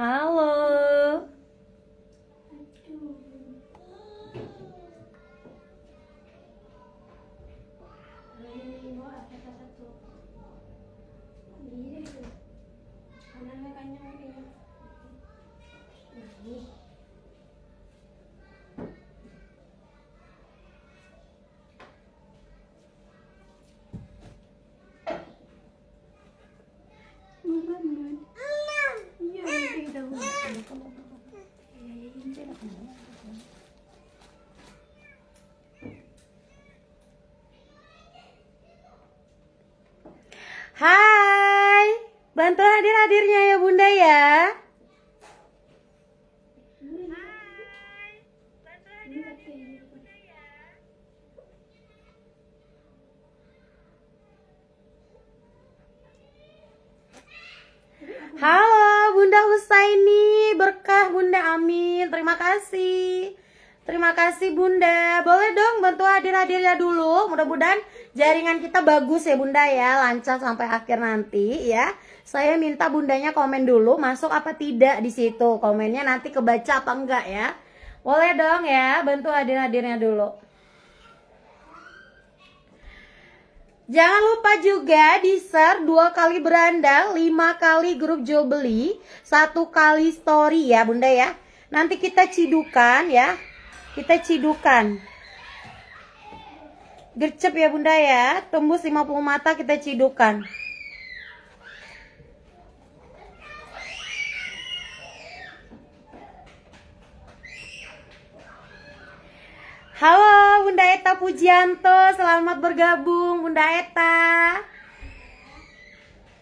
Hello。ya dulu. Mudah-mudahan jaringan kita bagus ya Bunda ya. Lancar sampai akhir nanti ya. Saya minta Bundanya komen dulu masuk apa tidak di situ. Komennya nanti kebaca apa enggak ya. Boleh dong ya, bantu hadir-hadirnya dulu. Jangan lupa juga di share dua kali beranda, lima kali grup jual beli, satu kali story ya bunda ya. Nanti kita cidukan ya, kita cidukan. Gercep ya bunda ya. Tembus 50 mata kita cidukan. Halo Bunda Eta Pujianto, selamat bergabung Bunda Eta.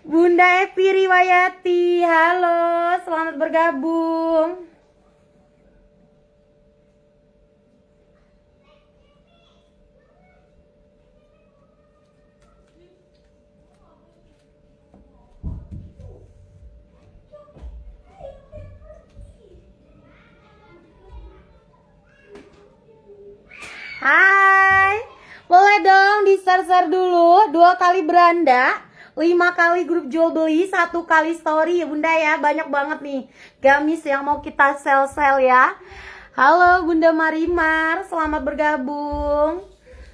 Bunda Epi Riwayati, halo, selamat bergabung. besar dulu dua kali beranda lima kali grup jual beli, satu kali story ya bunda ya, banyak banget nih gamis yang mau kita sel-sel ya. Halo bunda Marimar, selamat bergabung.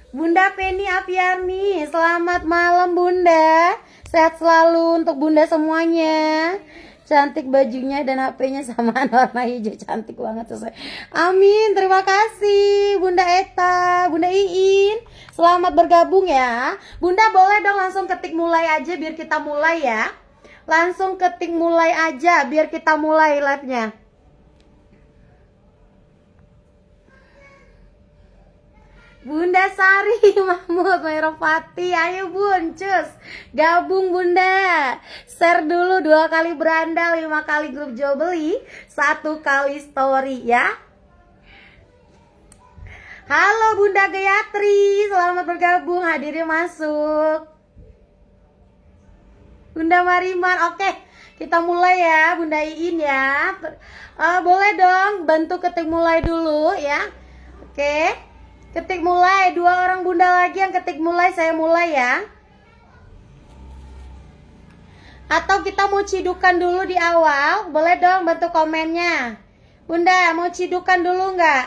Bunda Penny Apiarni, selamat malam bunda, sehat selalu untuk bunda semuanya cantik bajunya dan HP-nya sama warna hijau cantik banget selesai. amin terima kasih Bunda Eta Bunda Iin selamat bergabung ya Bunda boleh dong langsung ketik mulai aja biar kita mulai ya langsung ketik mulai aja biar kita mulai live-nya Bunda Sari, Mahmud, Meropati, ayo bun, cus, gabung bunda, share dulu dua kali beranda, lima kali grup jual beli, satu kali story ya. Halo Bunda Gayatri, selamat bergabung, hadirnya masuk. Bunda Mariman, oke, kita mulai ya, Bunda Iin ya. Uh, boleh dong, bantu ketik mulai dulu ya, oke. Ketik mulai, dua orang bunda lagi yang ketik mulai, saya mulai ya. Atau kita mau cidukan dulu di awal, boleh dong bantu komennya. Bunda, mau cidukan dulu nggak?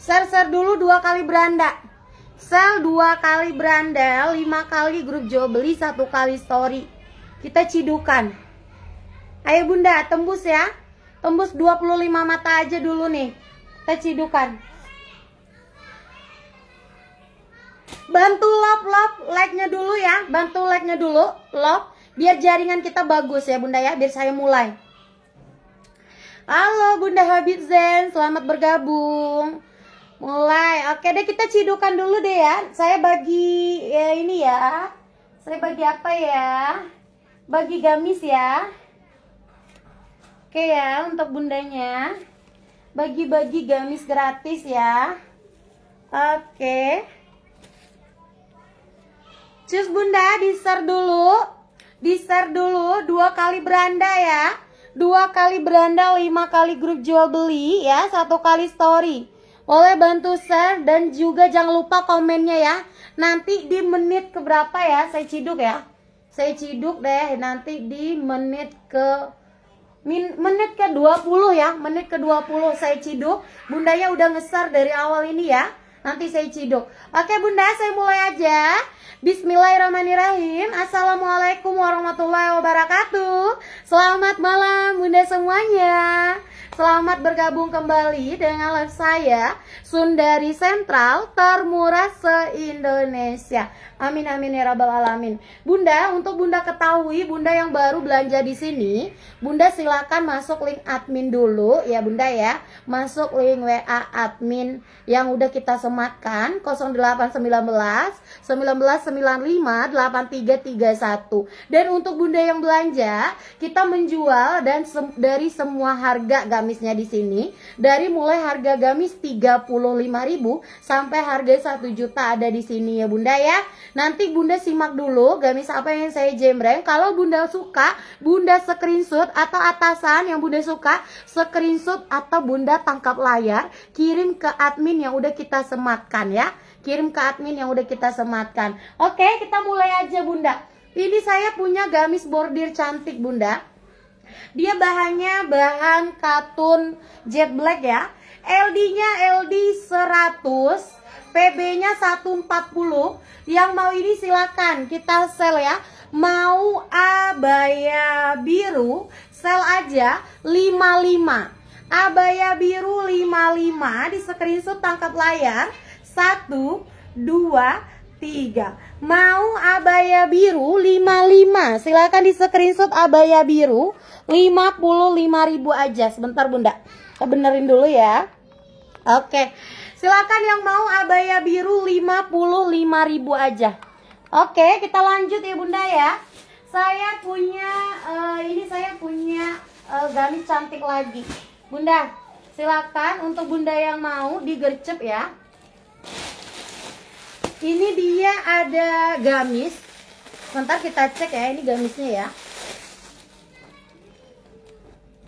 Ser-ser dulu dua kali beranda. Sel dua kali beranda, lima kali grup jual beli, satu kali story. Kita cidukan. Ayo bunda, tembus ya. Tembus 25 mata aja dulu nih. Kita cidukan. bantu love love like-nya dulu ya bantu like-nya dulu love biar jaringan kita bagus ya bunda ya biar saya mulai halo bunda Habib Zen selamat bergabung mulai oke deh kita cidukan dulu deh ya saya bagi ya ini ya saya bagi apa ya bagi gamis ya oke ya untuk bundanya bagi-bagi gamis gratis ya oke Cus bunda di share dulu Di share dulu Dua kali beranda ya Dua kali beranda Lima kali grup jual beli ya Satu kali story Boleh bantu share Dan juga jangan lupa komennya ya Nanti di menit keberapa ya Saya ciduk ya Saya ciduk deh Nanti di menit ke Min, menit ke 20 ya Menit ke 20 saya ciduk Bundanya udah ngeser dari awal ini ya Nanti saya ciduk Oke bunda saya mulai aja Bismillahirrahmanirrahim Assalamualaikum warahmatullahi wabarakatuh Selamat malam bunda semuanya Selamat bergabung kembali dengan live saya Sundari Sentral termurah se-Indonesia Amin amin ya rabbal alamin Bunda untuk Bunda ketahui Bunda yang baru belanja di sini Bunda silakan masuk link admin dulu ya Bunda ya Masuk link WA admin yang udah kita sematkan 0819 1995 8331 Dan untuk Bunda yang belanja kita menjual dan se dari semua harga gak gamisnya di sini dari mulai harga gamis 35.000 sampai harga 1 juta ada di sini ya Bunda ya. Nanti Bunda simak dulu gamis apa yang saya jembreng. Kalau Bunda suka, Bunda screenshot atau atasan yang Bunda suka, screenshot atau Bunda tangkap layar, kirim ke admin yang udah kita sematkan ya. Kirim ke admin yang udah kita sematkan. Oke, kita mulai aja Bunda. Ini saya punya gamis bordir cantik Bunda dia bahannya bahan katun jet black ya. LD-nya LD 100, PB-nya 140. Yang mau ini silakan kita sel ya. Mau abaya biru, sel aja 55. Abaya biru 55 di screenshot tangkap layar 1 2 tiga. Mau abaya biru 55. Silahkan di screenshot abaya biru 55 ribu aja. Sebentar Bunda. Benerin dulu ya. Oke. silakan yang mau abaya biru 55 ribu aja. Oke, kita lanjut ya Bunda ya. Saya punya uh, ini saya punya uh, gamis cantik lagi. Bunda, silakan untuk Bunda yang mau digercep ya. Ini dia ada gamis. Sebentar kita cek ya ini gamisnya ya.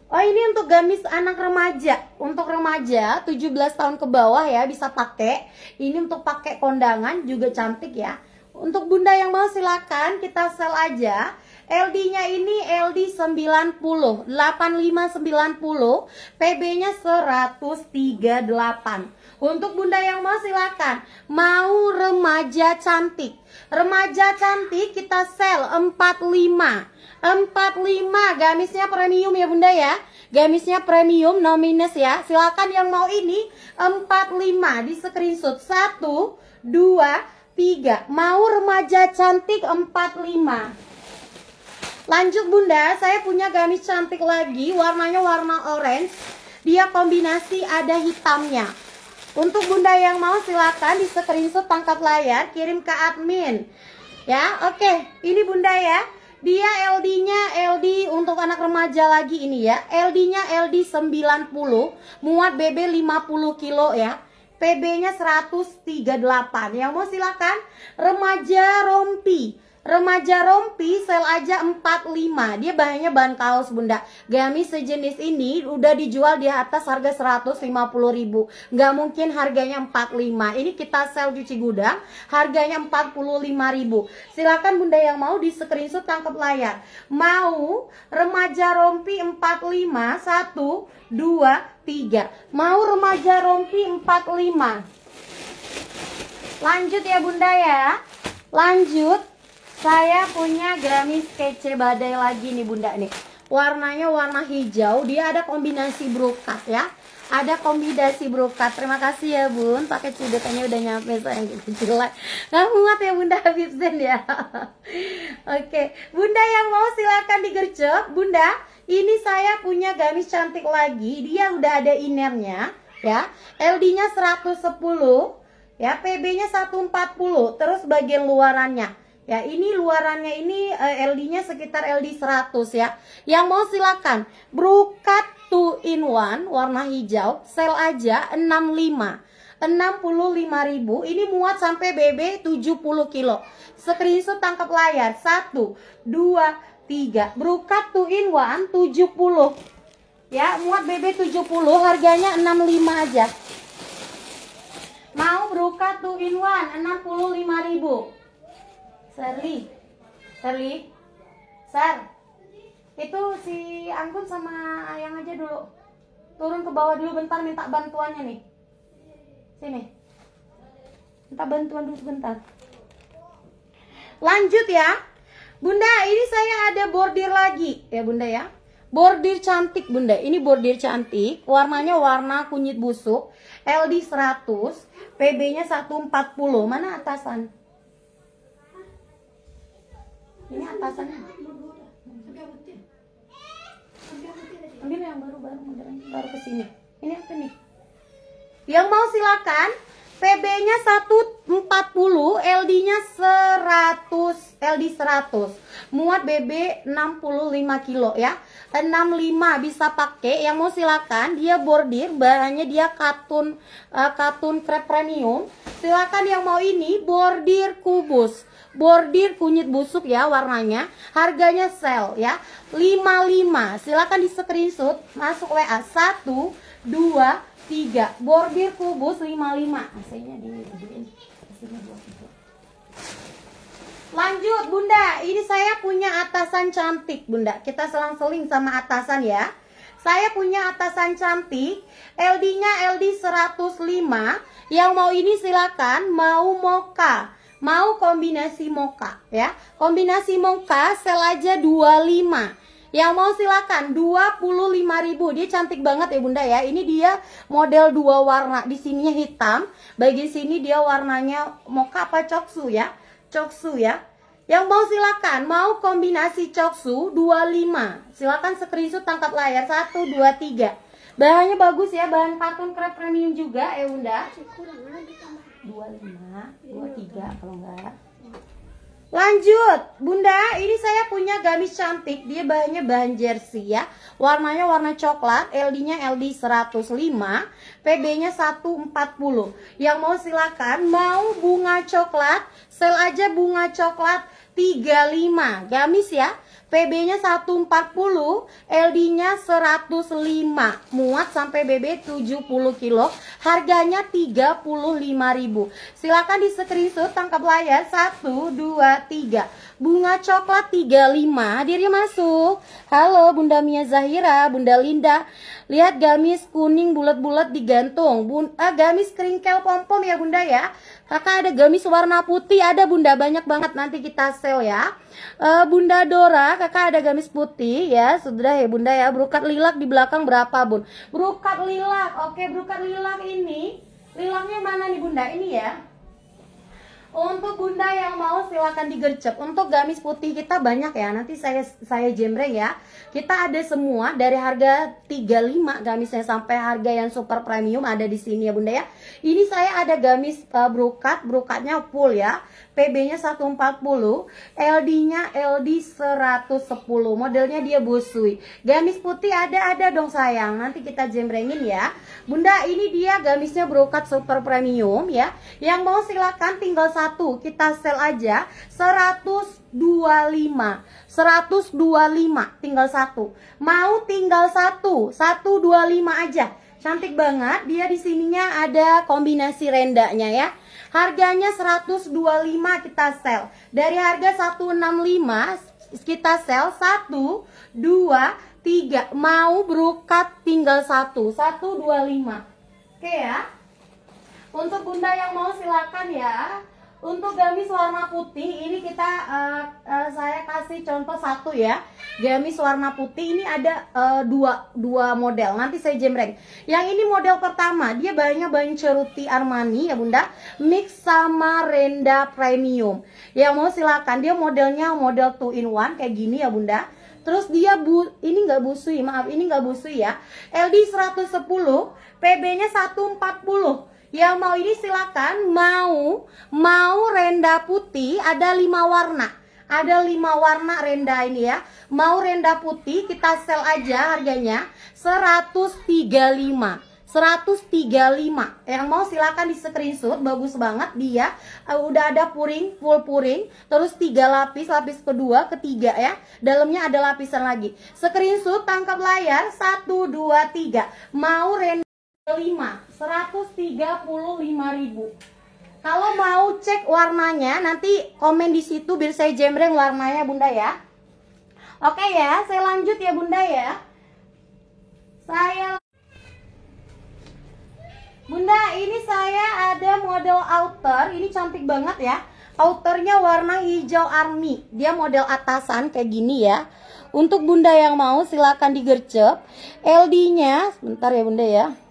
Oh ini untuk gamis anak remaja Untuk remaja 17 tahun ke bawah ya bisa pakai Ini untuk pakai kondangan juga cantik ya Untuk bunda yang mau silakan kita sel aja LD nya ini LD 90 8590 PB nya 138 untuk bunda yang mau silakan. Mau remaja cantik. Remaja cantik kita sel 45. 45 gamisnya premium ya bunda ya. Gamisnya premium no minus ya. Silakan yang mau ini 45 di screenshot 1 2 3. Mau remaja cantik 45. Lanjut bunda, saya punya gamis cantik lagi Warnanya warna orange Dia kombinasi ada hitamnya untuk bunda yang mau silakan di screenshot tangkap layar kirim ke admin. Ya, oke. Okay. Ini bunda ya. Dia LD-nya LD untuk anak remaja lagi ini ya. LD-nya LD 90, muat BB 50 kilo ya. PB-nya 138. Yang mau silakan remaja rompi Remaja rompi sel aja 45 Dia bahannya bahan kaos bunda Gami sejenis ini udah dijual di atas harga 150 ribu Gak mungkin harganya 45 Ini kita sel cuci gudang Harganya 45 ribu Silahkan bunda yang mau di screenshot tangkap layar Mau remaja rompi 45 1, 2, 3 Mau remaja rompi 45 Lanjut ya bunda ya Lanjut saya punya gamis kece Badai lagi nih Bunda nih. Warnanya warna hijau, dia ada kombinasi brokat ya. Ada kombinasi brokat. Terima kasih ya Bun. Pakai cedekannya udah nyampe sayang gitu jelek. Gak muat ya Bunda habisin ya. Oke, Bunda yang mau silahkan digercep. Bunda, ini saya punya gamis cantik lagi. Dia udah ada inernya ya. LD-nya 110 ya, PB-nya 140, terus bagian luarannya Ya, ini luarannya ini eh, LD-nya sekitar LD 100 ya. Yang mau silakan brokat 2 in 1 warna hijau, sel aja 65. 65.000 ini muat sampai BB 70 kilo. Screenshot tangkap layar 1 2 3. Brokat 2 in 1 70. Ya, muat BB 70, harganya 65 aja. Mau brokat 2 in 1 65.000. Serli. Serli. Sar. Itu si Anggun sama Ayang aja dulu. Turun ke bawah dulu bentar minta bantuannya nih. Sini. Minta bantuan dulu sebentar. Lanjut ya. Bunda, ini saya ada bordir lagi ya Bunda ya. Bordir cantik Bunda. Ini bordir cantik, warnanya warna kunyit busuk, LD 100, PB-nya 140. Mana atasan? Ini atasannya. Ambil yang baru-baru modern, baru kesini. Ini apa nih? Yang mau silakan. PB-nya 140, LD-nya 100, LD 100. Muat BB 65 kilo ya. 65 bisa pakai. Yang mau silakan, dia bordir, bahannya dia katun uh, katun premium. Silakan yang mau ini bordir kubus bordir kunyit busuk ya warnanya harganya sel ya 55 silahkan di screenshot masuk WA 1 2 3 bordir kubus 55 AC-nya di lanjut bunda ini saya punya atasan cantik bunda kita selang-seling sama atasan ya saya punya atasan cantik LD nya LD 105 yang mau ini silakan mau moka mau kombinasi moka ya. Kombinasi moka selaja 25. Yang mau silakan 25.000. Dia cantik banget ya Bunda ya. Ini dia model dua warna. Di sininya hitam, Bagi sini dia warnanya moka apa coksu ya? Coksu ya. Yang mau silakan mau kombinasi coksu 25. Silakan screenshot tangkap layar 1 2 3. Bahannya bagus ya, bahan patung krep premium juga ya Bunda. 25, 23 iya, kalau enggak. Iya. Lanjut, Bunda, ini saya punya gamis cantik. Dia bahannya bahan jersey ya. Warnanya warna coklat, LD-nya LD 105, PB-nya 140. Yang mau silakan, mau bunga coklat, sel aja bunga coklat 35. Gamis ya, PB-nya 140, LD-nya 105, muat sampai BB 70 kilo, harganya 35.000. Silakan di screenshot tangkap layar 1 2 3 bunga coklat 35 diri masuk halo Bunda Mia Zahira Bunda Linda lihat gamis kuning bulat-bulat digantung Bun ah, gamis keringkel pom-pom ya Bunda ya kakak ada gamis warna putih ada Bunda banyak banget nanti kita sel ya uh, Bunda Dora kakak ada gamis putih ya sudah ya Bunda ya brokat lilak di belakang berapa Bun brokat lilak oke brokat lilak ini lilaknya mana nih Bunda ini ya untuk bunda yang mau silahkan digercep. Untuk gamis putih kita banyak ya. Nanti saya saya jembreng ya. Kita ada semua dari harga 35 gamisnya sampai harga yang super premium ada di sini ya bunda ya. Ini saya ada gamis uh, brokat, brokatnya full ya. PB-nya 140, LD-nya LD 110. Modelnya dia busui. Gamis putih ada-ada dong sayang. Nanti kita jembrengin ya. Bunda ini dia gamisnya brokat super premium ya. Yang mau silahkan tinggal satu kita sel aja 125 125 tinggal satu mau tinggal satu 125 aja cantik banget dia di sininya ada kombinasi rendanya ya harganya 125 kita sel dari harga 165 kita sel 1 2 3 mau brokat tinggal 1 125 oke ya untuk bunda yang mau silakan ya untuk gamis warna putih ini kita uh, uh, saya kasih contoh satu ya. Gamis warna putih ini ada uh, dua dua model. Nanti saya jemreng. Yang ini model pertama, dia banyak banyak ceruti Armani ya Bunda, mix sama Renda Premium. Yang mau silakan. Dia modelnya model 2 in 1 kayak gini ya Bunda. Terus dia bu ini nggak busui, maaf ini nggak busui ya. LD 110, PB-nya 140. Yang mau ini silakan mau mau renda putih ada lima warna. Ada lima warna renda ini ya. Mau renda putih kita sel aja harganya 135. 135 yang mau silakan di screenshot bagus banget dia eh, udah ada puring full puring terus tiga lapis lapis kedua ketiga ya dalamnya ada lapisan lagi screenshot tangkap layar 1 2 3. mau renda kelima 135.000 kalau mau cek warnanya nanti komen di situ biar saya jembreng warnanya bunda ya oke ya saya lanjut ya bunda ya saya bunda ini saya ada model outer ini cantik banget ya outernya warna hijau army dia model atasan kayak gini ya untuk bunda yang mau silahkan digercep LD nya sebentar ya bunda ya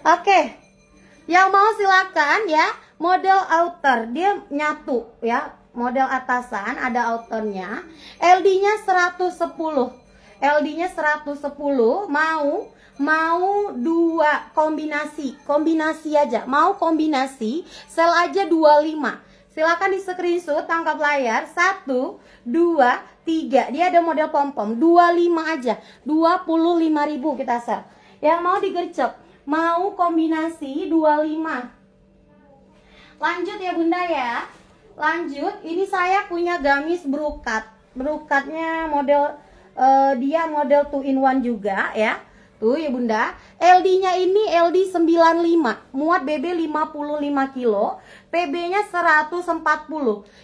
Oke, yang mau silakan ya model outer dia nyatu ya model atasan ada outernya LD-nya 110 LD-nya 110 mau mau dua kombinasi kombinasi aja mau kombinasi sel aja 25 silakan di screenshot tangkap layar 1 2 3 dia ada model pom pom 25 aja 25.000 kita sel yang mau digercep mau kombinasi 25 lanjut ya bunda ya lanjut ini saya punya gamis brokat brokatnya model uh, dia model 2 in 1 juga ya Tuh ya bunda, LD nya ini LD 95 Muat BB 55 kilo PB nya 140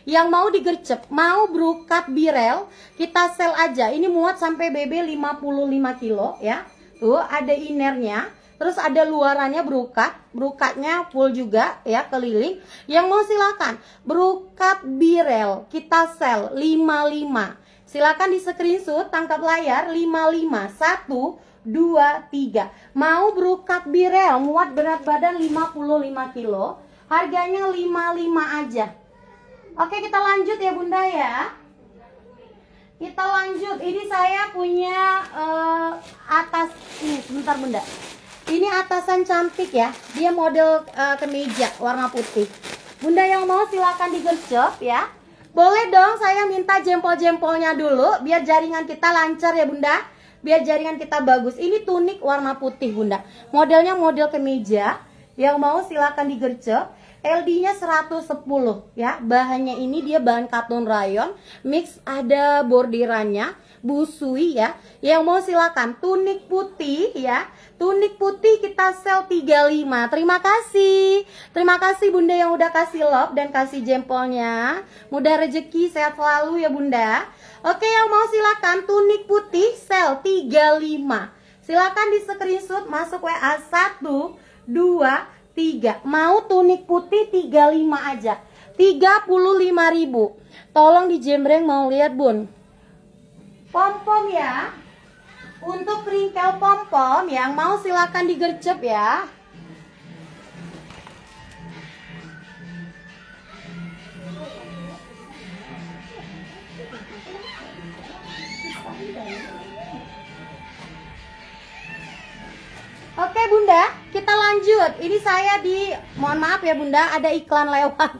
Yang mau digercep, mau brokat birel Kita sel aja, ini muat sampai BB 55 kilo ya Tuh ada inernya Terus ada luarannya berukat, berukatnya full juga ya keliling. Yang mau silakan berukat birel kita sel 55. Silakan di screenshot tangkap layar 55 1 2 3. Mau berukat birel muat berat badan 55 kilo, harganya 55 aja. Oke, kita lanjut ya Bunda ya kita lanjut ini saya punya uh, atas ini sebentar bunda ini atasan cantik ya. Dia model uh, kemeja warna putih. Bunda yang mau silakan digercep ya. Boleh dong saya minta jempol-jempolnya dulu biar jaringan kita lancar ya Bunda. Biar jaringan kita bagus. Ini tunik warna putih Bunda. Modelnya model kemeja. Yang mau silakan digercep. LD-nya 110 ya. Bahannya ini dia bahan katun rayon, mix ada bordirannya, busui ya. Yang mau silakan tunik putih ya. Tunik putih kita sel 35. Terima kasih. Terima kasih Bunda yang udah kasih love dan kasih jempolnya. Mudah rezeki, sehat selalu ya Bunda. Oke, yang mau silakan tunik putih sel 35. Silakan di screenshot masuk WA 1 2 tiga mau tunik putih 35 aja 35.000 tolong di jembreng mau lihat bun pom-pom ya untuk ringkel pom-pom yang mau silakan digercep ya Oke bunda, kita lanjut. Ini saya di, mohon maaf ya bunda, ada iklan lewat.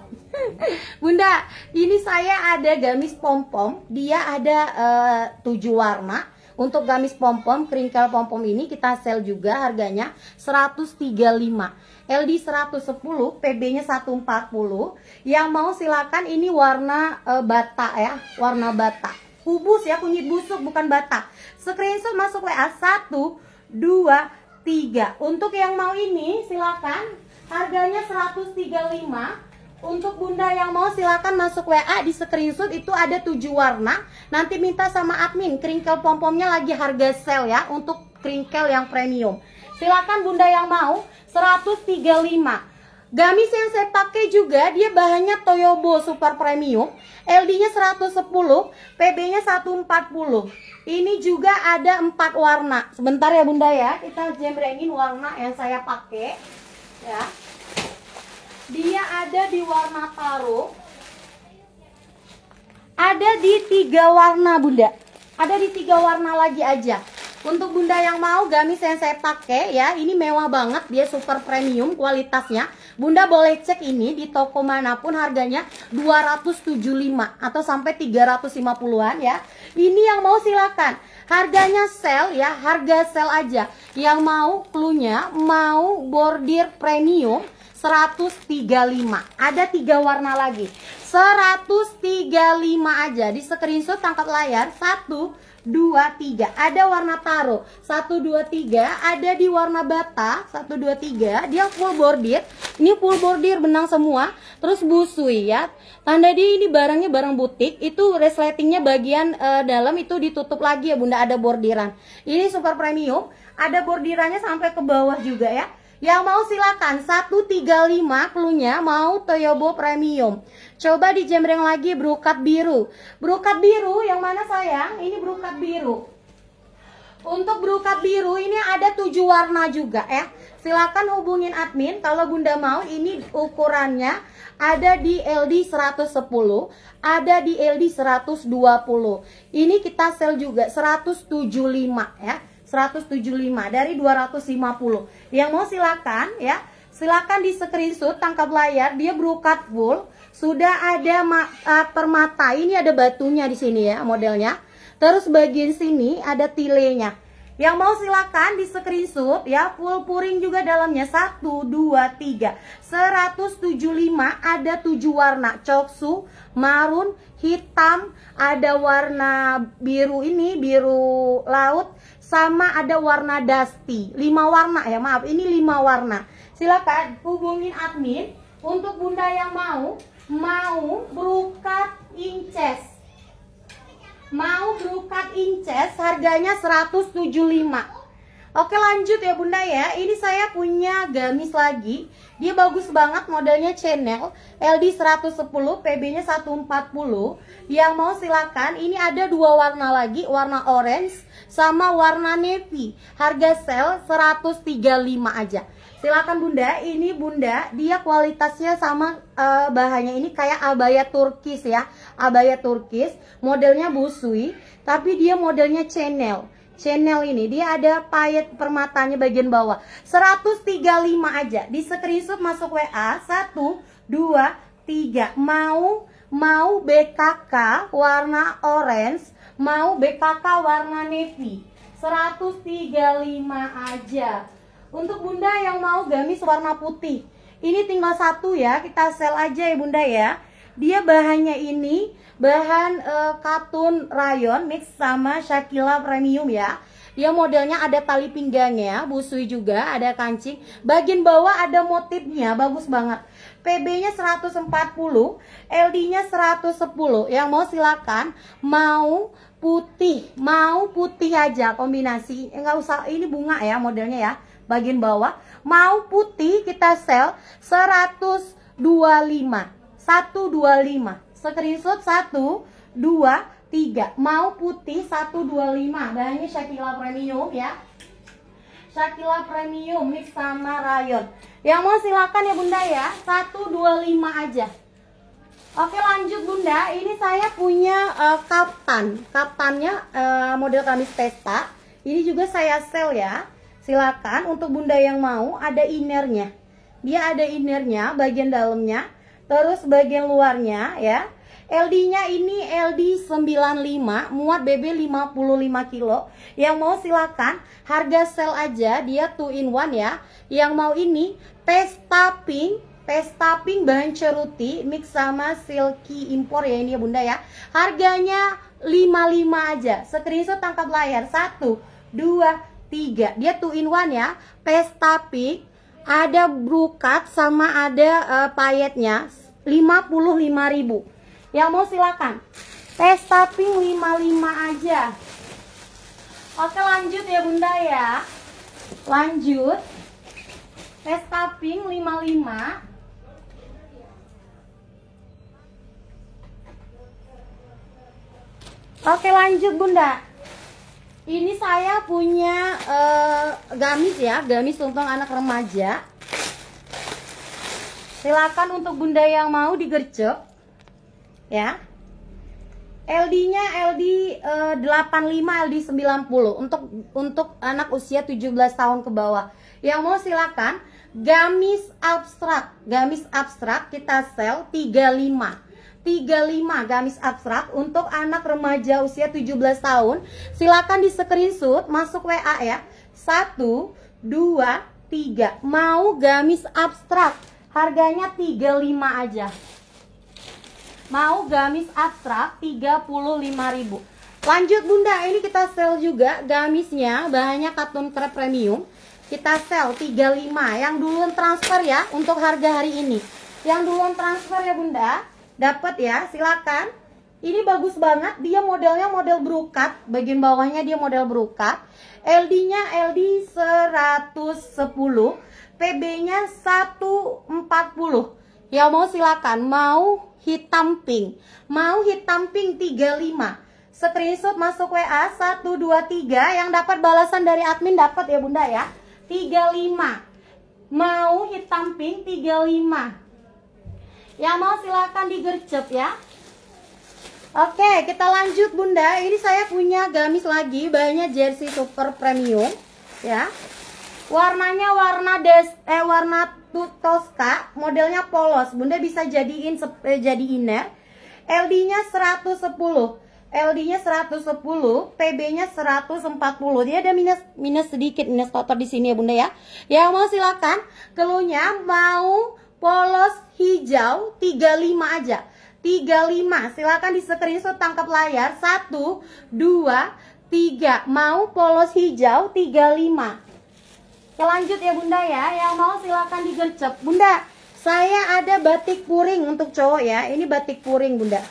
bunda, ini saya ada gamis pom-pom. Dia ada eh, tujuh warna. Untuk gamis pom-pom, keringkel pom-pom ini kita sell juga harganya 135. LD 110, PB-nya 140. Yang mau silakan ini warna e, bata ya, warna bata. Kubus ya, kunyit busuk bukan bata. Screenshot masuk WA 1 2 3 Untuk yang mau ini silakan Harganya 135 Untuk bunda yang mau silakan masuk WA Di screenshot itu ada 7 warna Nanti minta sama admin Kringkel pom-pomnya lagi harga sale ya Untuk kringkel yang premium Silakan bunda yang mau 135 Gamis yang saya pakai juga dia bahannya Toyobo Super Premium LD-nya 110, PB-nya 140 Ini juga ada 4 warna Sebentar ya bunda ya Kita jembrengin warna yang saya pakai Ya Dia ada di warna taro Ada di tiga warna bunda Ada di tiga warna lagi aja untuk bunda yang mau gamis yang saya pakai ya, ini mewah banget, dia super premium kualitasnya. Bunda boleh cek ini di toko manapun harganya 275 atau sampai 350-an ya. Ini yang mau silakan. Harganya sel ya, harga sel aja. Yang mau klunya mau bordir premium 135 Ada tiga warna lagi 135 aja Di screenshot tangkap layar 1, dua tiga Ada warna taro satu dua tiga Ada di warna bata satu dua tiga Dia full bordir Ini full bordir benang semua Terus busui ya Tanda di ini barangnya barang butik Itu resletingnya bagian uh, dalam itu ditutup lagi ya bunda Ada bordiran Ini super premium Ada bordirannya sampai ke bawah juga ya yang mau silakan 135 klunya mau Toyobo Premium. Coba dijembreng lagi brokat biru. Brokat biru yang mana sayang? Ini brokat biru. Untuk brokat biru ini ada tujuh warna juga ya. silakan hubungin admin kalau Bunda mau ini ukurannya ada di LD 110, ada di LD 120. Ini kita sel juga 175 ya. 175 dari 250. Yang mau silakan ya, silakan di screenshot tangkap layar dia brokat full sudah ada uh, permata. Ini ada batunya di sini ya modelnya. Terus bagian sini ada tilenya. Yang mau silakan di screenshot ya full puring juga dalamnya 1, 2, 3 175 ada 7 warna Coksu, marun, hitam Ada warna biru ini, biru laut Sama ada warna dusty 5 warna ya maaf ini 5 warna Silakan hubungin admin Untuk bunda yang mau mau brokat inces mau brokat inces harganya 175 Oke lanjut ya bunda ya Ini saya punya gamis lagi Dia bagus banget modelnya Chanel LD 110 PB nya 140 Yang mau silakan Ini ada dua warna lagi Warna orange sama warna navy Harga sel 135 aja Silakan Bunda, ini Bunda, dia kualitasnya sama uh, eh, bahannya ini kayak abaya turkis ya. Abaya turkis, modelnya busui, tapi dia modelnya channel. Channel ini dia ada payet permatanya bagian bawah. 135 aja. Di screenshot masuk WA 1 2 3 mau mau BKK warna orange, mau BKK warna navy. 135 aja. Untuk bunda yang mau gamis warna putih Ini tinggal satu ya Kita sel aja ya bunda ya Dia bahannya ini Bahan e, katun rayon Mix sama Shakila premium ya dia modelnya ada tali pinggangnya, ya, busui juga, ada kancing. Bagian bawah ada motifnya, bagus banget. PB-nya 140, LD-nya 110. Yang mau silakan, mau putih, mau putih aja kombinasi. Enggak eh, usah ini bunga ya modelnya ya bagian bawah mau putih kita sel 125 125 screenshot 1 2 3 mau putih 125 bahannya Shakila premium ya Shakila premium mix sama rayon yang mau silakan ya bunda ya 125 aja Oke lanjut bunda, ini saya punya uh, eh, kaftan, kaftannya uh, eh, model kamis pesta. Ini juga saya sel ya. Silakan untuk bunda yang mau ada innernya. Dia ada innernya bagian dalamnya, terus bagian luarnya ya. LD-nya ini LD 95, muat BB 55 kilo. Yang mau silakan, harga sel aja, dia 2 in 1 ya. Yang mau ini, pesta pink, pesta pink bahan ceruti, mix sama silky impor ya ini ya bunda ya. Harganya 55 aja, screenshot tangkap layar, 1, 2, tiga dia two in one ya pesta pig ada brukat sama ada uh, payetnya 55.000 yang mau silakan pesta pink 55 aja oke lanjut ya bunda ya lanjut pesta pink 55 Oke lanjut bunda ini saya punya uh, gamis ya, gamis untuk anak remaja. Silakan untuk bunda yang mau digercep. Ya. LD-nya LD, LD uh, 85 LD 90 untuk untuk anak usia 17 tahun ke bawah. Yang mau silakan gamis abstrak, gamis abstrak kita sel 35 35 gamis abstrak untuk anak remaja usia 17 tahun. Silakan di screenshot masuk WA ya. 1 2 3 mau gamis abstrak. Harganya 35 aja. Mau gamis abstrak 35.000. Lanjut Bunda, ini kita sell juga gamisnya bahannya katun krep premium. Kita sell 35 yang duluan transfer ya untuk harga hari ini. Yang duluan transfer ya Bunda. Dapat ya, silakan. Ini bagus banget, dia modelnya model brokat, bagian bawahnya dia model brokat. LD-nya LD 110, PB-nya 140. Ya mau silakan, mau hitam pink, mau hitam pink 35. Screenshot masuk WA 123 yang dapat balasan dari admin dapat ya Bunda ya. 35. Mau hitam pink 35. Yang mau silahkan digercep ya. Oke, kita lanjut Bunda. Ini saya punya gamis lagi, bahannya jersey super premium ya. Warnanya warna des eh warna tutoska. modelnya polos. Bunda bisa jadiin eh, jadi inner. LD-nya 110. LD-nya 110, PB-nya 140. Dia ada minus minus sedikit, minus kotor di sini ya Bunda ya. Yang mau silakan, keluhnya mau polos hijau 35 aja 35 silahkan di screenshot tangkap layar 1, 2, 3 mau polos hijau 35 selanjut ya bunda ya yang mau silahkan digercep bunda saya ada batik puring untuk cowok ya ini batik puring bunda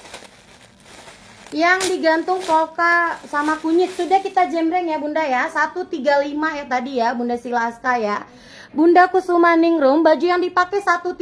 yang digantung polka sama kunyit sudah kita jembreng ya bunda ya 135 ya tadi ya bunda silaska ya Bunda Kusuma Ningrum, baju yang dipakai 135,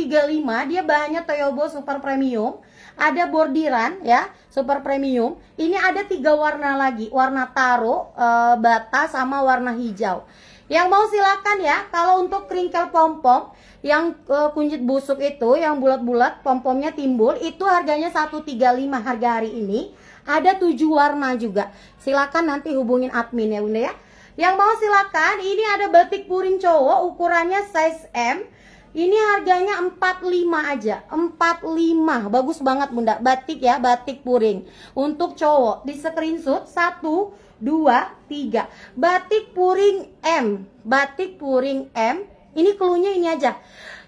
dia bahannya Toyobo Super Premium. Ada bordiran ya, Super Premium. Ini ada tiga warna lagi, warna taro, e, bata sama warna hijau. Yang mau silakan ya, kalau untuk kringkel pom-pom yang e, kunjit busuk itu yang bulat-bulat pom-pomnya timbul itu harganya 135 harga hari ini. Ada tujuh warna juga. Silakan nanti hubungin admin ya Bunda ya. Yang mau silakan, ini ada batik puring cowok ukurannya size M. Ini harganya 45 aja, 45. Bagus banget Bunda, batik ya, batik puring. Untuk cowok di screenshot 1 2 3. Batik puring M, batik puring M. Ini keluarnya ini aja.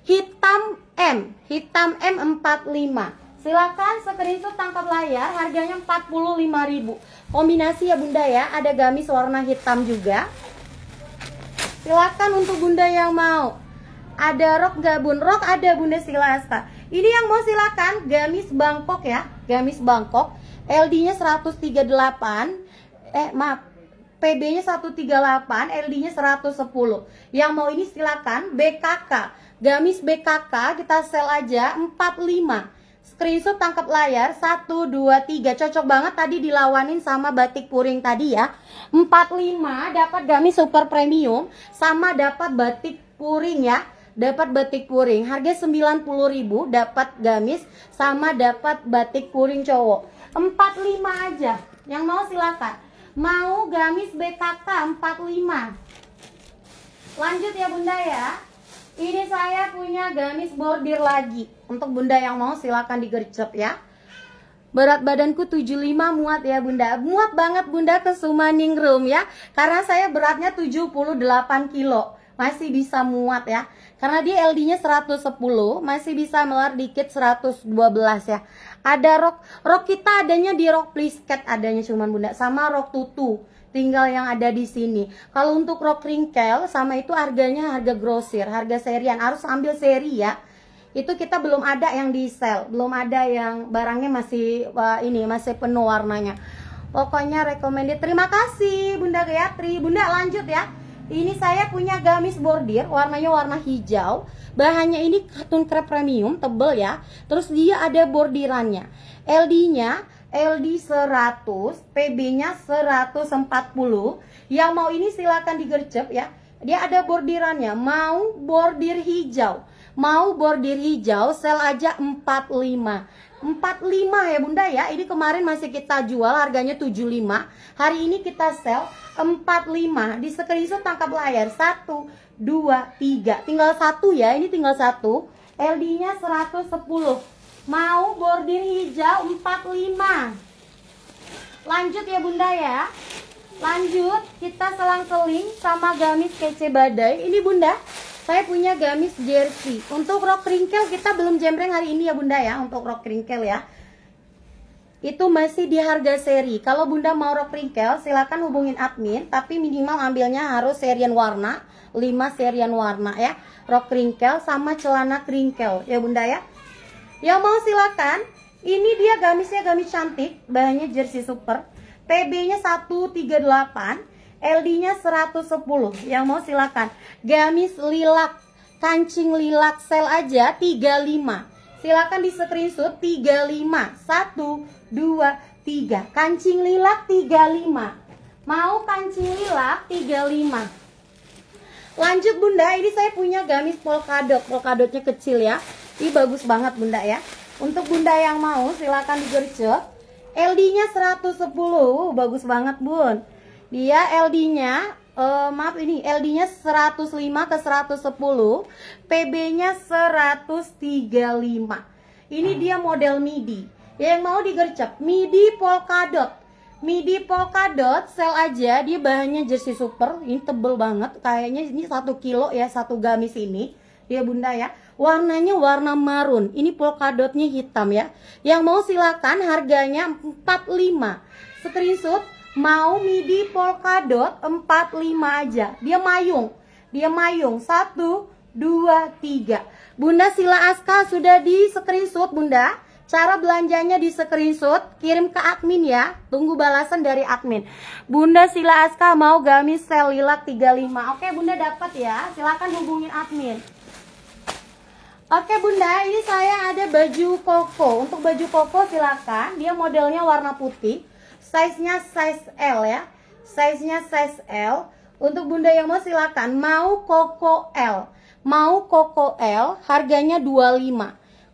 Hitam M, hitam M 45. Silakan screenshot tangkap layar, harganya 45.000. Kombinasi ya Bunda ya, ada gamis warna hitam juga. Silakan untuk Bunda yang mau. Ada rok gabun, rok ada Bunda Silasta. Ini yang mau silakan gamis Bangkok ya, gamis Bangkok. LD-nya 138. Eh, maaf. PB-nya 138, LD-nya 110. Yang mau ini silakan BKK. Gamis BKK kita sel aja 45 Screenshot tangkap layar 1, 2, 3 Cocok banget tadi dilawanin sama batik puring tadi ya 45 dapat gamis super premium Sama dapat batik puring ya Dapat batik puring Harga 90.000 dapat gamis Sama dapat batik puring cowok 45 aja Yang mau silakan Mau gamis BKK 45 Lanjut ya bunda ya ini saya punya gamis bordir lagi. Untuk bunda yang mau silahkan digercep ya. Berat badanku 75 muat ya bunda Muat banget bunda ke Sumaning Room ya Karena saya beratnya 78 kilo Masih bisa muat ya Karena dia LD nya 110 Masih bisa melar dikit 112 ya Ada rok Rok kita adanya di rok plisket adanya cuman bunda Sama rok tutu tinggal yang ada di sini. Kalau untuk rok ringkel sama itu harganya harga grosir, harga serian. Harus ambil seri ya. Itu kita belum ada yang di sell, belum ada yang barangnya masih uh, ini masih penuh warnanya. Pokoknya recommended. Terima kasih Bunda Gayatri. Bunda lanjut ya. Ini saya punya gamis bordir, warnanya warna hijau. Bahannya ini katun krep premium, tebel ya. Terus dia ada bordirannya. LD-nya LD 100, PB-nya 140. Yang mau ini silakan digercep ya. Dia ada bordirannya, mau bordir hijau. Mau bordir hijau, sel aja 45. 45 ya bunda ya Ini kemarin masih kita jual harganya 75 Hari ini kita sel 45 Di screenshot tangkap layar 1, 2, 3 Tinggal satu ya ini tinggal satu LD nya 110 Mau bordir hijau 45 Lanjut ya bunda ya Lanjut kita selang-seling sama gamis kece badai Ini bunda saya punya gamis jersey Untuk rok ringkel kita belum jembreng hari ini ya bunda ya Untuk rok ringkel ya itu masih di harga seri. Kalau Bunda mau rok ringkel, silakan hubungin admin, tapi minimal ambilnya harus serian warna, 5 serian warna ya. Rok ringkel sama celana ringkel ya Bunda ya. Yang mau silakan. Ini dia gamisnya gamis cantik, bahannya jersey super. TB-nya 138, LD-nya 110. Yang mau silakan. Gamis lilak, kancing lilak sel aja 35. Silakan di screenshot 35. 1 2 3. Kancing lilak 35. Mau kancing lilak 35. Lanjut Bunda, ini saya punya gamis polkadot. Polkadotnya kecil ya. Ini bagus banget bunda ya. Untuk bunda yang mau silahkan digercep. LD-nya 110, bagus banget bun. Dia LD-nya uh, eh, maaf ini LD-nya 105 ke 110, PB-nya 135. Ini dia model midi. yang mau digercep midi polkadot. Midi polkadot sel aja, dia bahannya jersey super, ini tebel banget, kayaknya ini satu kilo ya satu gamis ini. Dia bunda ya warnanya warna marun ini polkadotnya hitam ya yang mau silakan harganya 45 screenshot mau midi polkadot 45 aja dia mayung dia mayung satu dua tiga Bunda Sila Aska sudah di screenshot Bunda Cara belanjanya di screenshot, kirim ke admin ya. Tunggu balasan dari admin. Bunda Sila Aska mau gamis sel lilak 35. Oke, Bunda dapat ya. Silakan hubungin admin. Oke bunda, ini saya ada baju koko. Untuk baju koko silakan. Dia modelnya warna putih. Size-nya size L ya. Size-nya size L. Untuk bunda yang mau silakan. Mau koko L. Mau koko L. Harganya 25.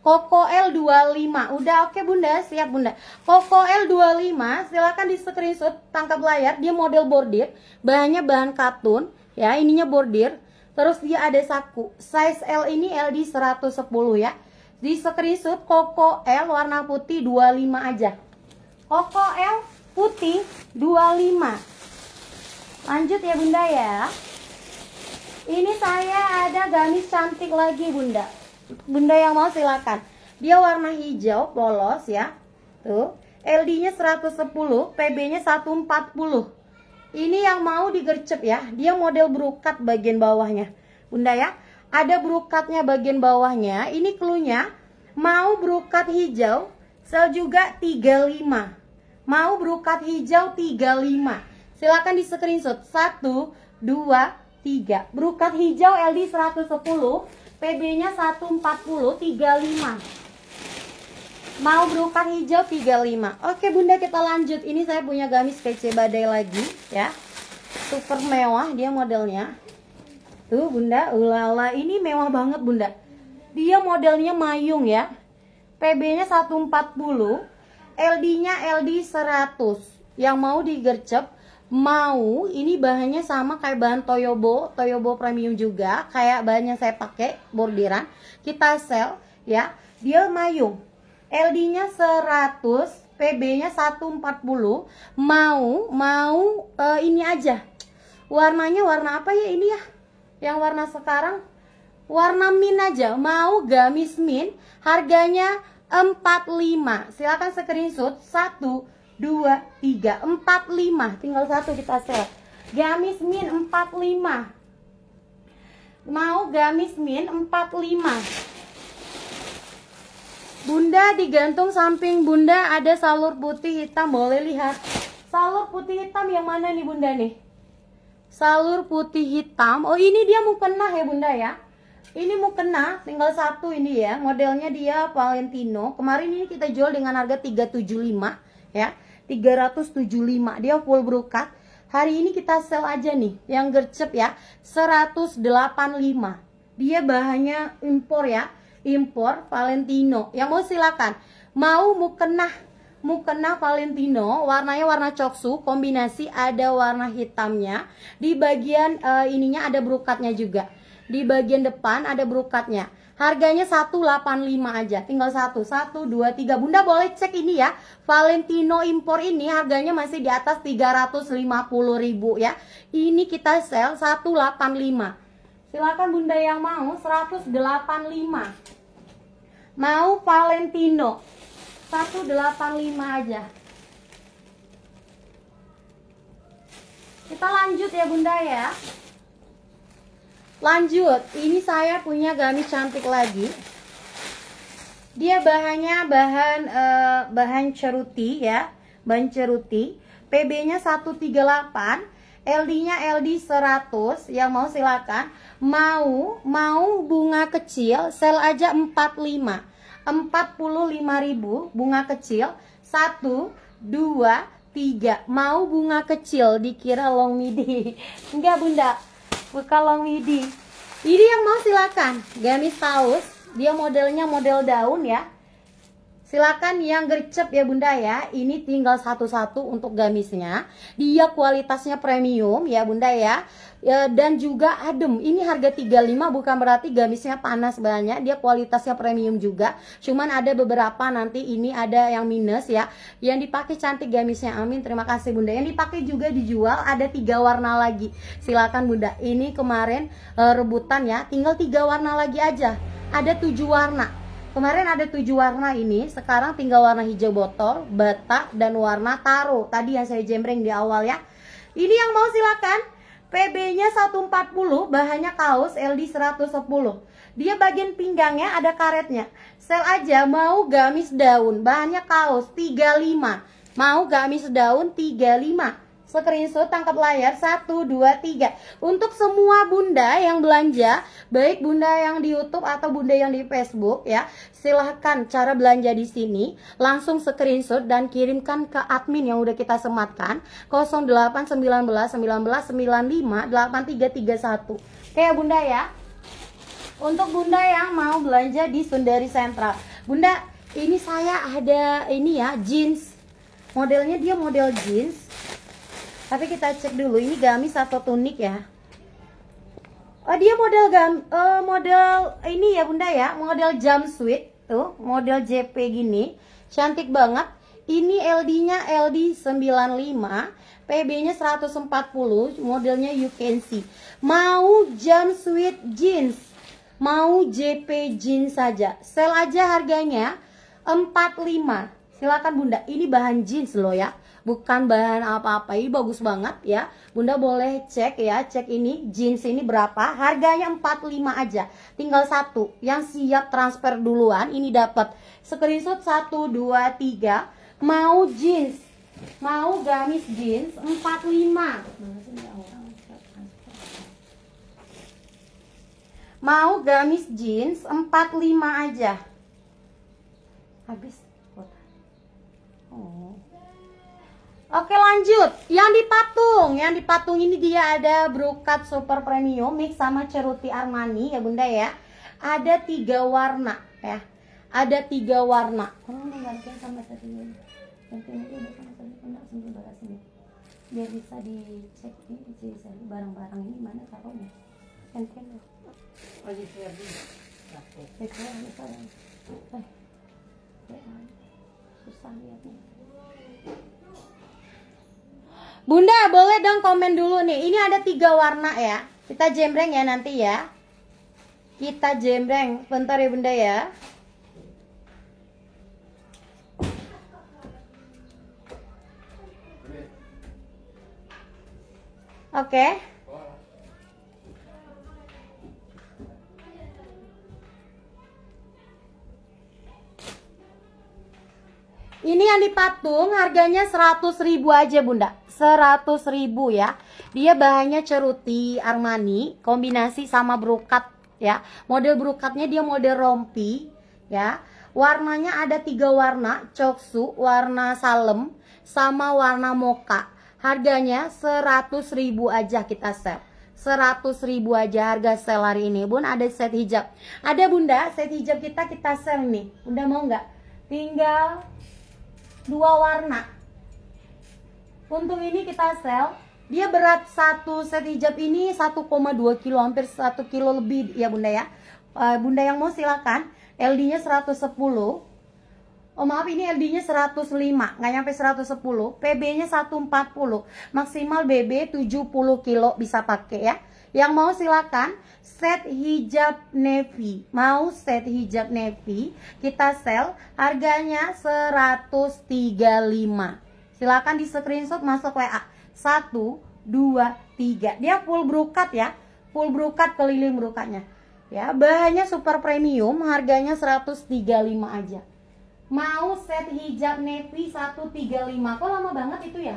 Koko L 25. Udah oke bunda, siap bunda. Koko L 25. Silakan di screenshot tangkap layar. Dia model bordir. Bahannya bahan katun. Ya, ininya bordir Terus dia ada saku. Size L ini LD 110 ya. Di screenshot Koko L warna putih 25 aja. Koko L putih 25. Lanjut ya Bunda ya. Ini saya ada gamis cantik lagi Bunda. Bunda yang mau silakan. Dia warna hijau polos ya. Tuh. LD-nya 110, PB-nya 140. Ini yang mau digercep ya. Dia model brokat bagian bawahnya. Bunda ya, ada brokatnya bagian bawahnya. Ini klunya mau brokat hijau sel juga 35. Mau brokat hijau 35. Silakan di screenshot 1 2 3. Brokat hijau LD 110, PB-nya 140 35. Mau berupa hijau 35 Oke bunda kita lanjut Ini saya punya gamis kece badai lagi ya Super mewah dia modelnya Tuh bunda ulala Ini mewah banget bunda Dia modelnya mayung ya PB nya 140 LD nya LD 100 Yang mau digercep Mau ini bahannya sama kayak bahan Toyobo Toyobo premium juga Kayak bahan yang saya pakai bordiran Kita sell ya Dia mayung LD-nya 100, PB-nya 140. Mau mau uh, ini aja. Warnanya warna apa ya ini ya? Yang warna sekarang warna min aja. Mau gamis min, harganya 45. Silakan screenshot 1 2 3 45. Tinggal satu kita sel. Gamis min 45. Mau gamis min 45. Bunda digantung samping Bunda ada salur putih hitam boleh lihat. Salur putih hitam yang mana nih Bunda nih? Salur putih hitam. Oh ini dia mau kena ya Bunda ya. Ini mau kena tinggal satu ini ya. Modelnya dia Valentino. Kemarin ini kita jual dengan harga 375 ya. 375 dia full brokat. Hari ini kita sell aja nih yang gercep ya 185. Dia bahannya impor ya impor Valentino. Yang mau silakan. Mau mukena mukena Valentino, warnanya warna coksu, kombinasi ada warna hitamnya. Di bagian uh, ininya ada brokatnya juga. Di bagian depan ada brokatnya Harganya 185 aja, tinggal 1 1 2 3 Bunda boleh cek ini ya, Valentino impor ini harganya masih di atas 350 ribu ya. Ini kita sell 185 Silakan Bunda yang mau 185. Mau Valentino. 185 aja. Kita lanjut ya Bunda ya. Lanjut, ini saya punya gamis cantik lagi. Dia bahannya bahan eh, bahan ceruti ya, bahan ceruti. PB-nya 138 LD-nya LD 100 yang mau silakan mau mau bunga kecil sel aja 45 45.000 bunga kecil 1 2 3 mau bunga kecil dikira long midi enggak bunda buka long midi ini yang mau silakan gamis paus dia modelnya model daun ya Silakan yang gercep ya bunda ya. Ini tinggal satu-satu untuk gamisnya. Dia kualitasnya premium ya bunda ya. ya dan juga adem. Ini harga 35 bukan berarti gamisnya panas banyak. Dia kualitasnya premium juga. Cuman ada beberapa nanti ini ada yang minus ya. Yang dipakai cantik gamisnya amin. Terima kasih bunda. Yang dipakai juga dijual ada tiga warna lagi. Silakan bunda. Ini kemarin eh, rebutan ya. Tinggal tiga warna lagi aja. Ada tujuh warna Kemarin ada tujuh warna ini, sekarang tinggal warna hijau botol, batak, dan warna taro. Tadi yang saya jembreng di awal ya. Ini yang mau silakan. PB-nya 140, bahannya kaos LD 110. Dia bagian pinggangnya ada karetnya. Sel aja mau gamis daun, bahannya kaos 35. Mau gamis daun 35. Screenshot tangkap layar 1 2 3. Untuk semua bunda yang belanja, baik bunda yang di YouTube atau bunda yang di Facebook ya, silahkan cara belanja di sini langsung screenshot dan kirimkan ke admin yang udah kita sematkan 0819 19 95 8331. Oke ya bunda ya. Untuk bunda yang mau belanja di Sundari Central. Bunda, ini saya ada ini ya jeans. Modelnya dia model jeans tapi kita cek dulu ini gamis atau tunik ya. Oh, dia model gam uh, model ini ya Bunda ya, model jumpsuit tuh, model JP gini. Cantik banget. Ini LD-nya LD 95, PB-nya 140, modelnya you can see. Mau jumpsuit jeans, mau JP jeans saja. Sel aja harganya 45. Silakan Bunda, ini bahan jeans loh ya bukan bahan apa-apa ini bagus banget ya bunda boleh cek ya cek ini jeans ini berapa harganya 45 aja tinggal satu yang siap transfer duluan ini dapat screenshot satu dua tiga. mau jeans mau gamis jeans 45 mau gamis jeans 45 aja habis oh Oke lanjut, yang dipatung, yang dipatung ini dia ada brokat super premium mix sama ceruti Armani ya bunda ya. Ada tiga warna ya, ada tiga warna. sama udah tadi kena Biar bisa dicek ini, barang-barang ini mana taruhnya. Gantiin dulu. Oh Eh, susah lihatnya. Bunda boleh dong komen dulu nih. Ini ada tiga warna ya. Kita jembreng ya nanti ya. Kita jembreng. Bentar ya Bunda ya. Oke. Okay. Ini yang dipatung harganya 100 ribu aja bunda 100 ribu ya Dia bahannya ceruti Armani Kombinasi sama brokat ya Model brokatnya dia model rompi ya Warnanya ada tiga warna Coksu, warna salem Sama warna moka Harganya 100 ribu aja kita sell 100 ribu aja harga sel hari ini Bun ada set hijab Ada bunda set hijab kita kita sel nih Bunda mau nggak? Tinggal dua warna Untung ini kita sell Dia berat satu set hijab ini 1,2 kilo Hampir 1 kilo lebih ya bunda ya eh, Bunda yang mau silakan LD nya 110 Oh maaf ini LD nya 105 Nggak nyampe 110 PB nya 140 Maksimal BB 70 kilo bisa pakai ya yang mau silakan set hijab navy. Mau set hijab navy, kita sell harganya 135. Silakan di screenshot masuk WA. 1 2 3. Dia full brokat ya. Full brokat keliling brokatnya. Ya, bahannya super premium, harganya 135 aja. Mau set hijab navy 135. Kok lama banget itu ya?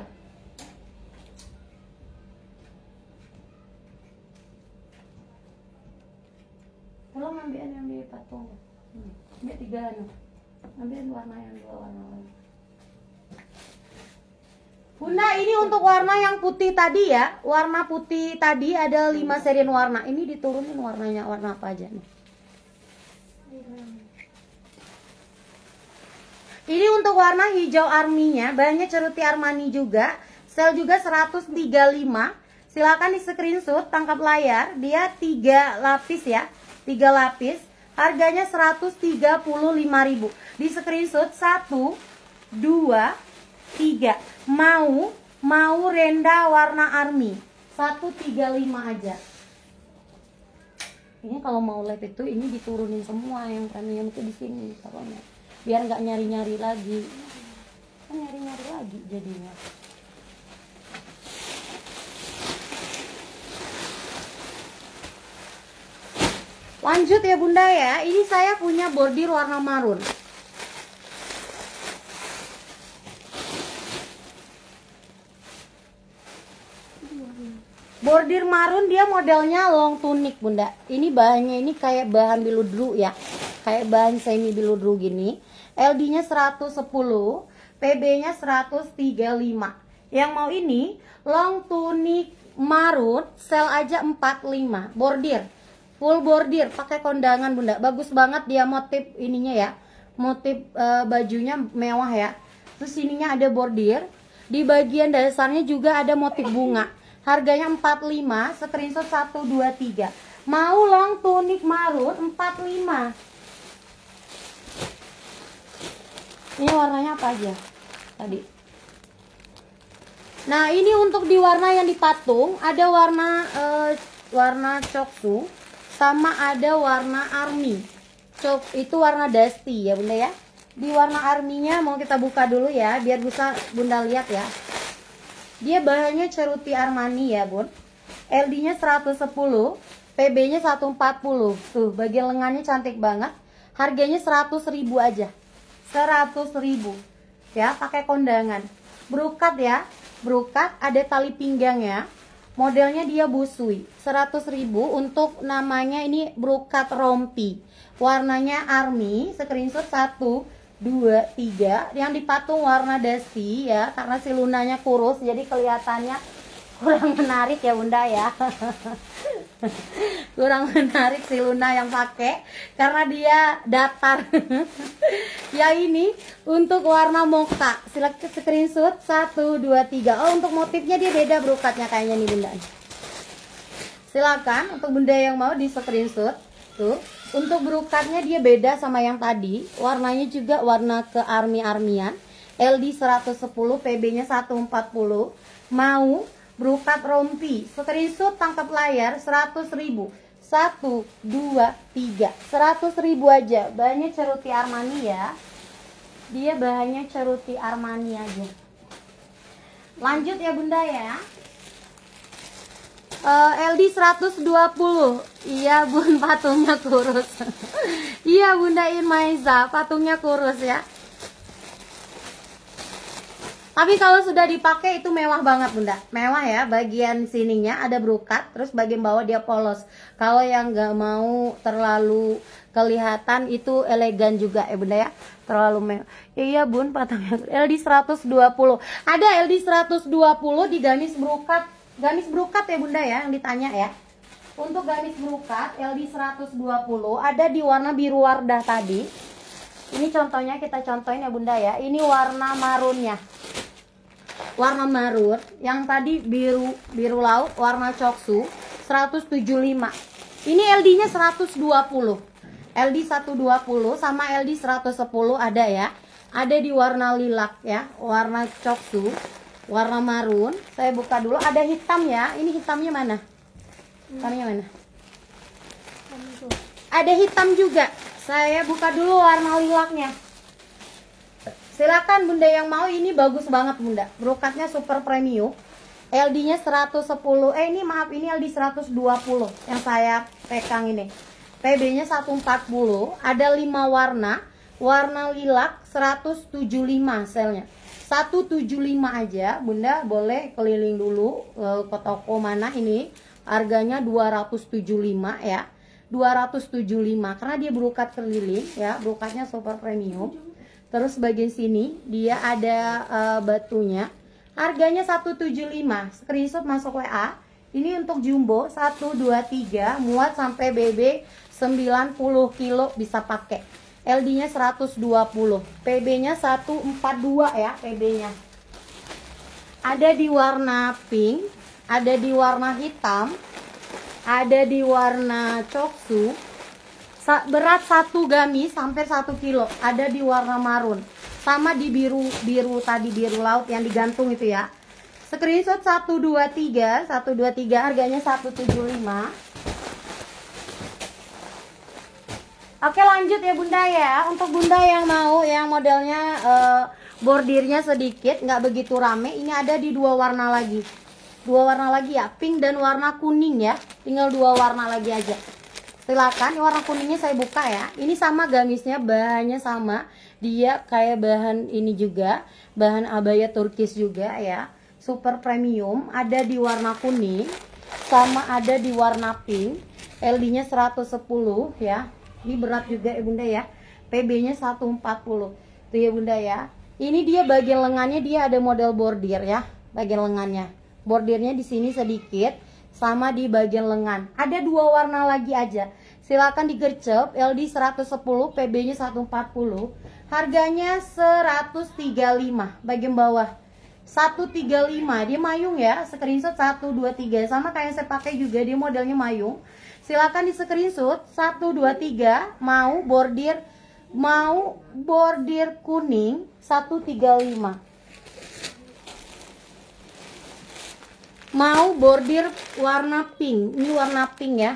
tolong ambil yang di patung ambil tiga anu, ambil warna yang dua warna warna Bunda ini untuk warna yang putih tadi ya Warna putih tadi ada 5 serian warna Ini diturunin warnanya warna apa aja nih Ini untuk warna hijau arminya Banyak ceruti armani juga Sel juga 135 Silahkan di screenshot tangkap layar Dia 3 lapis ya 3 lapis harganya 135.000 di screenshot 1 2 3 mau mau renda warna army 135 aja ini kalau mau live itu ini diturunin semua yang premium itu di sini pokoknya biar nggak nyari-nyari lagi kan nyari-nyari lagi jadinya Lanjut ya bunda ya. Ini saya punya bordir warna marun. Bordir marun dia modelnya long tunic bunda. Ini bahannya ini kayak bahan biludru ya. Kayak bahan semi biludru gini. LD-nya 110, PB-nya 135. Yang mau ini long tunic marun sel aja 45 bordir full bordir pakai kondangan bunda bagus banget dia motif ininya ya motif e, bajunya mewah ya terus ininya ada bordir di bagian dasarnya juga ada motif bunga harganya 45 screenshot 123 mau long tunik marun 45 ini warnanya apa aja tadi nah ini untuk di warna yang dipatung ada warna e, warna coksu sama ada warna army Cok, itu warna dusty ya bunda ya di warna arminya mau kita buka dulu ya biar bisa bunda lihat ya dia bahannya ceruti armani ya bun LD nya 110 PB nya 140 tuh bagian lengannya cantik banget harganya 100 ribu aja 100 ribu ya pakai kondangan brokat ya brokat, ada tali pinggangnya Modelnya dia busui. 100.000 untuk namanya ini brokat rompi. Warnanya army, screenshot 1 2 3 yang dipatung warna dasi ya karena si lunanya kurus jadi kelihatannya kurang menarik ya Bunda ya kurang menarik si Luna yang pakai karena dia datar ya ini untuk warna mocha silahkan screenshot 1 2 3 oh untuk motifnya dia beda brokatnya kayaknya nih Bunda silakan untuk Bunda yang mau di screenshot tuh untuk brokatnya dia beda sama yang tadi warnanya juga warna ke army-armian LD 110 PB nya 140 mau Brukat rompi. Screenshot tangkap layar 100 ribu. 1, 2, 3. 100 ribu aja. Bahannya ceruti Armani ya. Dia bahannya ceruti Armani aja. Lanjut ya bunda ya. Uh, LD 120 Iya bun patungnya kurus Iya bunda Irmaiza Patungnya kurus ya tapi kalau sudah dipakai itu mewah banget bunda Mewah ya bagian sininya ada brokat Terus bagian bawah dia polos Kalau yang gak mau terlalu kelihatan itu elegan juga ya bunda ya Terlalu mewah Iya bun patangnya LD 120 Ada LD 120 di gamis brokat Gamis brokat ya bunda ya yang ditanya ya Untuk gamis brokat LD 120 ada di warna biru wardah tadi ini contohnya kita contohin ya bunda ya ini warna marunnya warna marun yang tadi biru biru laut warna coksu 175 ini LD nya 120 LD 120 sama LD 110 ada ya ada di warna lilak ya warna coksu warna marun saya buka dulu ada hitam ya ini hitamnya mana hitamnya mana ada hitam juga saya buka dulu warna lilaknya. Silakan Bunda yang mau, ini bagus banget Bunda. Brokatnya super premium. LD-nya 110. Eh ini maaf, ini LD 120 yang saya pegang ini. PB-nya 140, ada 5 warna. Warna lilak 175 selnya. 175 aja. Bunda boleh keliling dulu eh, ke toko mana ini. Harganya 275 ya 275 karena dia berukat keliling ya berukatnya super premium terus bagian sini dia ada uh, batunya harganya 175 screenshot masuk WA ini untuk jumbo 123 muat sampai BB 90 kilo bisa pakai LD nya 120 PB nya 142 ya PB nya ada di warna pink ada di warna hitam ada di warna coksu berat satu gamis sampai satu kilo ada di warna marun sama di biru biru tadi biru laut yang digantung itu ya screenshot 123 123 harganya 175 Oke lanjut ya bunda ya Untuk bunda yang mau yang modelnya uh, bordirnya sedikit nggak begitu rame Ini ada di dua warna lagi dua warna lagi ya pink dan warna kuning ya tinggal dua warna lagi aja silakan ini warna kuningnya saya buka ya ini sama gamisnya bahannya sama dia kayak bahan ini juga bahan abaya turkis juga ya super premium ada di warna kuning sama ada di warna pink LD nya 110 ya ini berat juga ya bunda ya PB nya 140 tuh ya bunda ya ini dia bagian lengannya dia ada model bordir ya bagian lengannya bordirnya di sini sedikit sama di bagian lengan ada dua warna lagi aja silakan digercep LD 110 PB nya 140 harganya 135 bagian bawah 135 dia mayung ya screenshot 123 sama kayak yang saya pakai juga dia modelnya mayung silakan di screenshot 123 mau bordir mau bordir kuning 135 mau bordir warna pink ini warna pink ya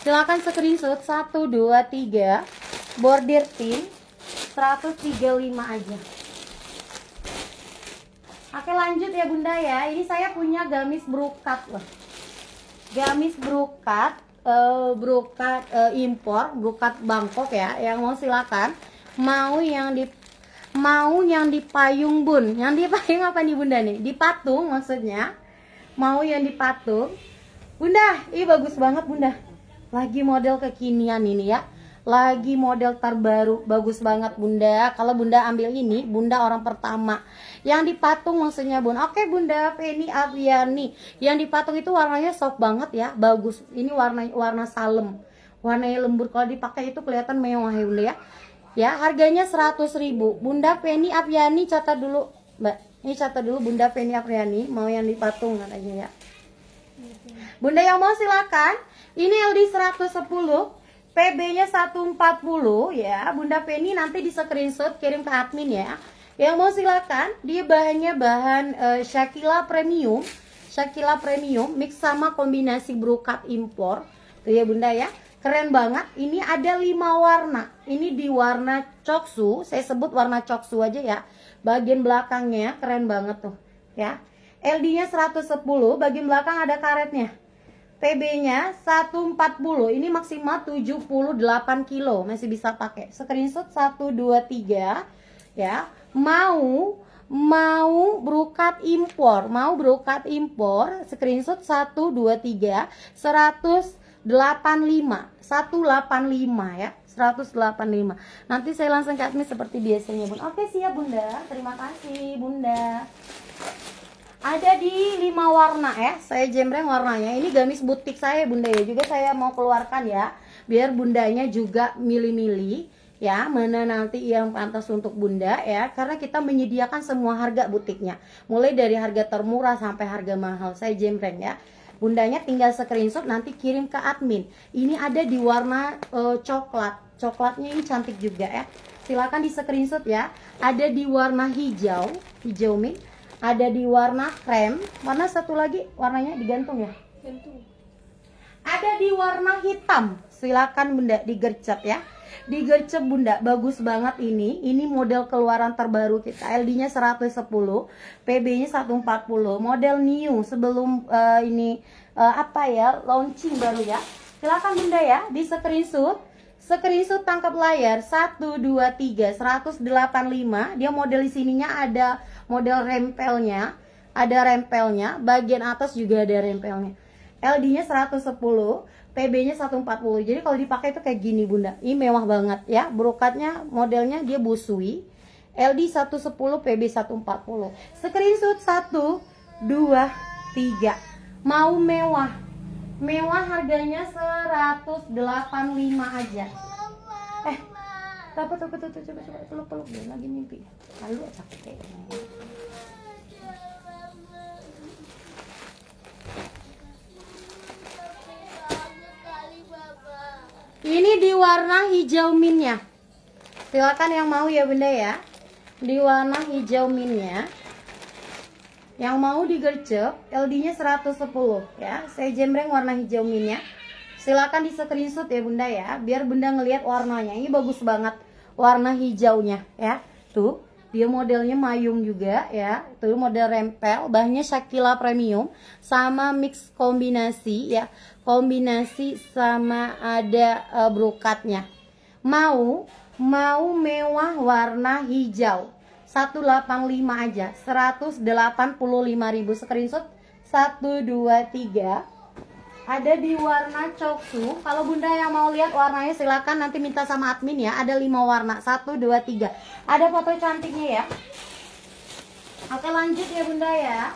silahkan screenshot 1, 2, 3 bordir pink 135 aja oke lanjut ya bunda ya ini saya punya gamis brokat loh gamis brokat uh, brokat uh, impor brokat Bangkok ya yang mau silakan mau yang di mau yang di payung bun yang di payung apa nih bunda nih di patung maksudnya mau yang dipatung bunda ini bagus banget bunda lagi model kekinian ini ya lagi model terbaru bagus banget bunda kalau bunda ambil ini bunda orang pertama yang dipatung maksudnya bun oke bunda Penny Aviani yang dipatung itu warnanya soft banget ya bagus ini warna warna salem warnanya lembur kalau dipakai itu kelihatan mewah ya bunda ya ya harganya 100.000 bunda Penny Aviani catat dulu mbak ini catat dulu Bunda Penny Apriani mau yang di patung katanya ya. Bunda yang mau silakan. Ini LD 110, PB-nya 140 ya. Bunda Penny nanti di screenshot kirim ke admin ya. Yang mau silakan, dia bahannya bahan uh, Shakila Premium. Shakila Premium mix sama kombinasi brokat impor. Tuh ya Bunda ya keren banget ini ada 5 warna ini di warna coksu saya sebut warna coksu aja ya bagian belakangnya keren banget tuh ya LD-nya 110 bagian belakang ada karetnya pb nya 140 ini maksimal 78 kilo masih bisa pakai screenshot 123 ya mau mau brokat impor mau brokat impor screenshot 123 185 185 ya 185 nanti saya langsung ke admin seperti biasanya bun oke siap bunda terima kasih bunda ada di 5 warna ya saya jembreng warnanya ini gamis butik saya bunda ya juga saya mau keluarkan ya biar bundanya juga milih-milih ya mana nanti yang pantas untuk bunda ya karena kita menyediakan semua harga butiknya mulai dari harga termurah sampai harga mahal saya jembreng ya bundanya tinggal screenshot nanti kirim ke admin ini ada di warna e, coklat coklatnya ini cantik juga ya Silakan di screenshot ya ada di warna hijau hijau mint. ada di warna krem warna satu lagi warnanya digantung ya ada di warna hitam Silakan bunda digercep ya digercep bunda bagus banget ini ini model keluaran terbaru kita LD nya 110 PB nya 140 model new sebelum uh, ini uh, apa ya launching baru ya Silakan bunda ya di screenshot Screenshot tangkap layar 1 2 3 185. Dia model di sininya ada model rempelnya, ada rempelnya, bagian atas juga ada rempelnya. LD-nya 110, PB-nya 140. Jadi kalau dipakai itu kayak gini, Bunda. Ini mewah banget ya. Brokatnya modelnya dia busui. LD 110, PB 140. Screenshot 1 2 3. Mau mewah mewah harganya 185 aja eh tapi tuh tuh coba coba peluk peluk dia lagi mimpi lalu capek ya, kayaknya ini di warna hijau minnya silakan yang mau ya bunda ya di warna hijau minnya yang mau digercep, LD-nya 110 ya. Saya jembreng warna hijau minyak. Silakan di screenshot ya Bunda ya, biar Bunda ngelihat warnanya. Ini bagus banget warna hijaunya ya. Tuh, dia modelnya mayung juga ya. Tuh model rempel, bahannya Shakila premium sama mix kombinasi ya. Kombinasi sama ada uh, brokatnya. Mau mau mewah warna hijau 185 aja 185 ribu screenshot 3 ada di warna coksu kalau bunda yang mau lihat warnanya silahkan nanti minta sama admin ya ada 5 warna 1, 2, 3 ada foto cantiknya ya oke lanjut ya bunda ya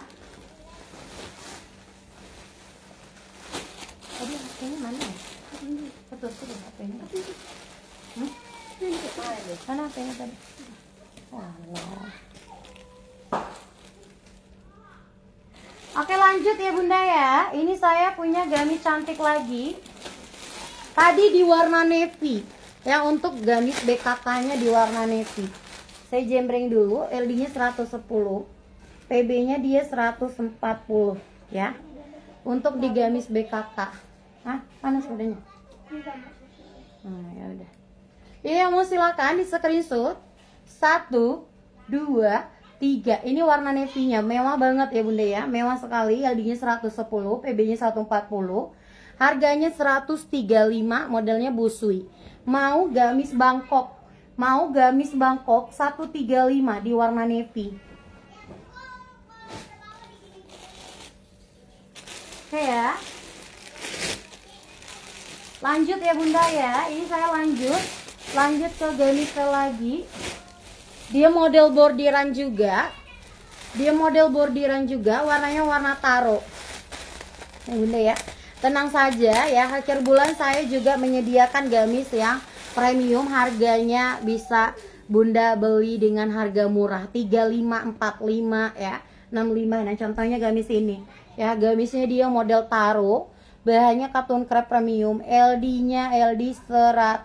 tadi hasilnya mana ya? betul betul hpnya hmm? mana hpnya tadi? Oke lanjut ya bunda ya Ini saya punya gamis cantik lagi Tadi di warna navy yang untuk gamis BKK nya di warna navy Saya jembreng dulu LD nya 110 PB nya dia 140 ya Untuk di gamis BKK Hah panas bedanya Nah ya udah Iya mau silakan di screenshot satu, dua, tiga. Ini warna navy mewah banget ya bunda ya. Mewah sekali. LD-nya 110, PB-nya 140. Harganya 135, modelnya busui. Mau gamis Bangkok. Mau gamis Bangkok 135 di warna navy. Oke ya. Lanjut ya bunda ya. Ini saya lanjut. Lanjut ke gamis lagi. Dia model bordiran juga. Dia model bordiran juga, warnanya warna taro. Ya, bunda ya. Tenang saja ya, akhir bulan saya juga menyediakan gamis yang premium harganya bisa Bunda beli dengan harga murah 3545 ya 65 nah contohnya gamis ini ya gamisnya dia model taro bahannya katun krep premium LD nya LD 110